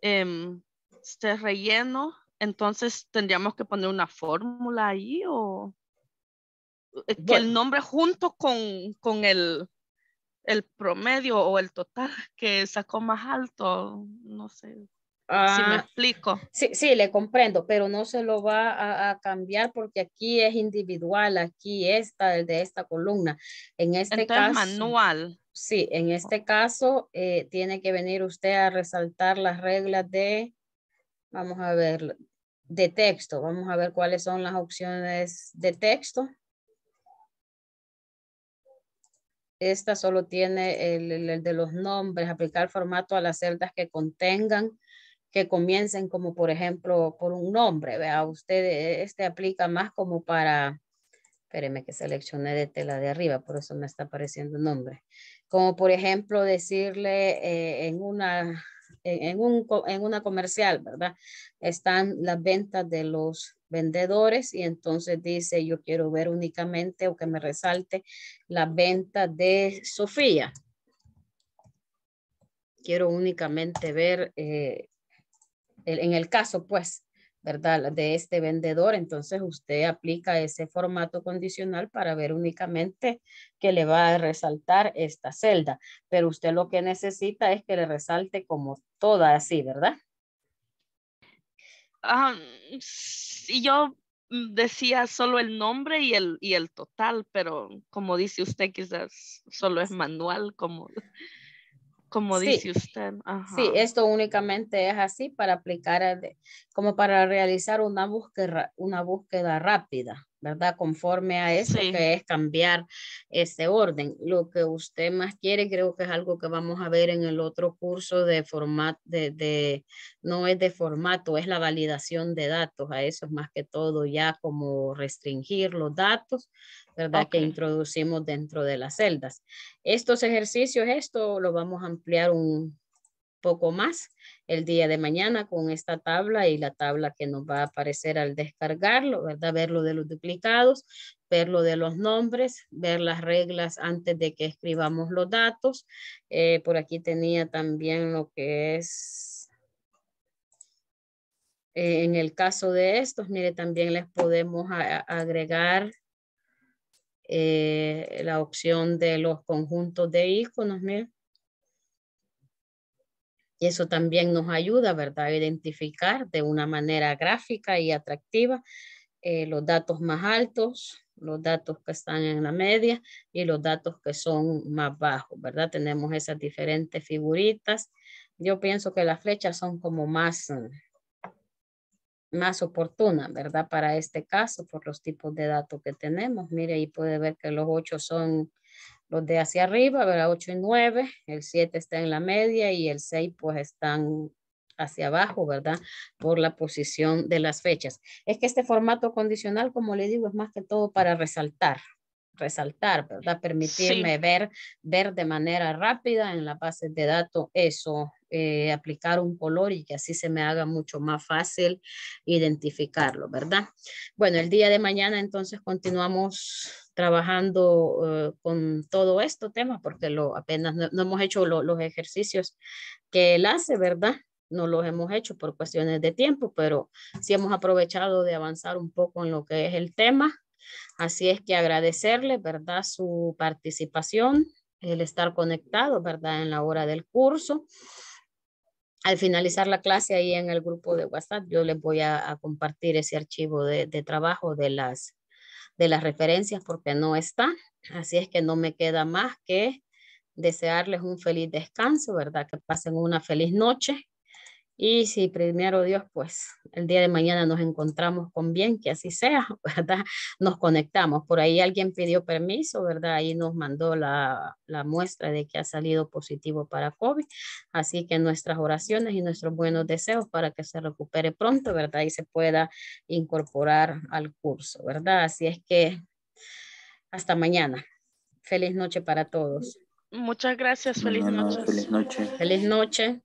em, esté relleno, entonces, ¿tendríamos que poner una fórmula ahí o eh, el nombre junto con, con el, el, promedio o el total que sacó más alto? No sé. si me ah. explico. Sí, sí, le comprendo, pero no se lo va a, cambiar porque aquí es individual, aquí está el de esta columna. En este caso. manual. Sí, en este caso eh, tiene que venir usted a resaltar las reglas de Vamos a ver de texto. Vamos a ver cuáles son las opciones de texto. Esta solo tiene el, de los nombres, aplicar formato a las celdas que contengan, que comiencen como por ejemplo por un nombre. Vea, usted este aplica más como para, espéreme que seleccioné de tela de arriba, por eso me está apareciendo nombre. Como por ejemplo decirle eh, en una en, un, una comercial, ¿verdad? Están las ventas de los vendedores y entonces dice yo quiero ver únicamente o que me resalte la venta de Sofía. Quiero únicamente ver eh, en el caso pues, ¿verdad? De este vendedor, entonces usted aplica ese formato condicional para ver únicamente que le va a resaltar esta celda, pero usted lo que necesita es que le resalte como toda así, ¿verdad? Um, yo decía solo el nombre y el, y el total, pero como dice usted, quizás solo es manual, como, como dice usted. Sí, esto únicamente es así para aplicar, eh, como para realizar una búsqueda, una búsqueda rápida. ¿verdad? Conforme a eso que es cambiar ese orden. Lo que usted más quiere creo que es algo que vamos a ver en el otro curso de formato, de, no es de formato, es la validación de datos. A eso es más que todo ya como restringir los datos, ¿verdad? Que introducimos dentro de las celdas. Estos ejercicios, esto lo vamos a ampliar un poco más el día de mañana con esta tabla y la tabla que nos va a aparecer al descargarlo, ¿verdad? Ver lo de los duplicados, ver lo de los nombres, ver las reglas antes de que escribamos los datos. Eh, por aquí tenía también lo que es, eh, en el caso de estos, mire, también les podemos agregar eh, la opción de los conjuntos de iconos, mire y eso también nos ayuda, ¿verdad?, a identificar de una manera gráfica y atractiva eh, los datos más altos, los datos que están en la media y los datos que son más bajos, ¿verdad? Tenemos esas diferentes figuritas. Yo pienso que las flechas son como más, más oportunas, ¿verdad? Para este caso, por los tipos de datos que tenemos. Mire, ahí puede ver que los ocho son los de hacia arriba, ¿verdad? 8 y 9, el 7 está en la media y el 6 pues están hacia abajo, ¿verdad? Por la posición de las fechas. Es que este formato condicional, como le digo, es más que todo para resaltar, resaltar, ¿verdad? Permitirme ver, ver de manera rápida en la base de datos eso, eh, aplicar un color y que así se me haga mucho más fácil identificarlo, ¿verdad? Bueno, el día de mañana entonces continuamos trabajando eh, con todo esto tema porque lo, apenas no, hemos hecho los ejercicios que él hace, ¿verdad? No los hemos hecho por cuestiones de tiempo, pero sí hemos aprovechado de avanzar un poco en lo que es el tema. Así es que agradecerle, ¿verdad? Su participación, el estar conectado, ¿verdad? En la hora del curso al finalizar la clase ahí en el grupo de WhatsApp, yo les voy a, compartir ese archivo de, trabajo de las, de las referencias porque no está. Así es que no me queda más que desearles un feliz descanso, ¿verdad? Que pasen una feliz noche y si primero Dios, pues el día de mañana nos encontramos con bien, que así sea, ¿verdad? Nos conectamos. Por ahí alguien pidió permiso, ¿verdad? Ahí nos mandó la, muestra de que ha salido positivo para COVID. Así que nuestras oraciones y nuestros buenos deseos para que se recupere pronto, ¿verdad? Y se pueda incorporar al curso, ¿verdad? Así es que hasta mañana. Feliz noche para todos. Muchas gracias. Feliz noche. Feliz noche.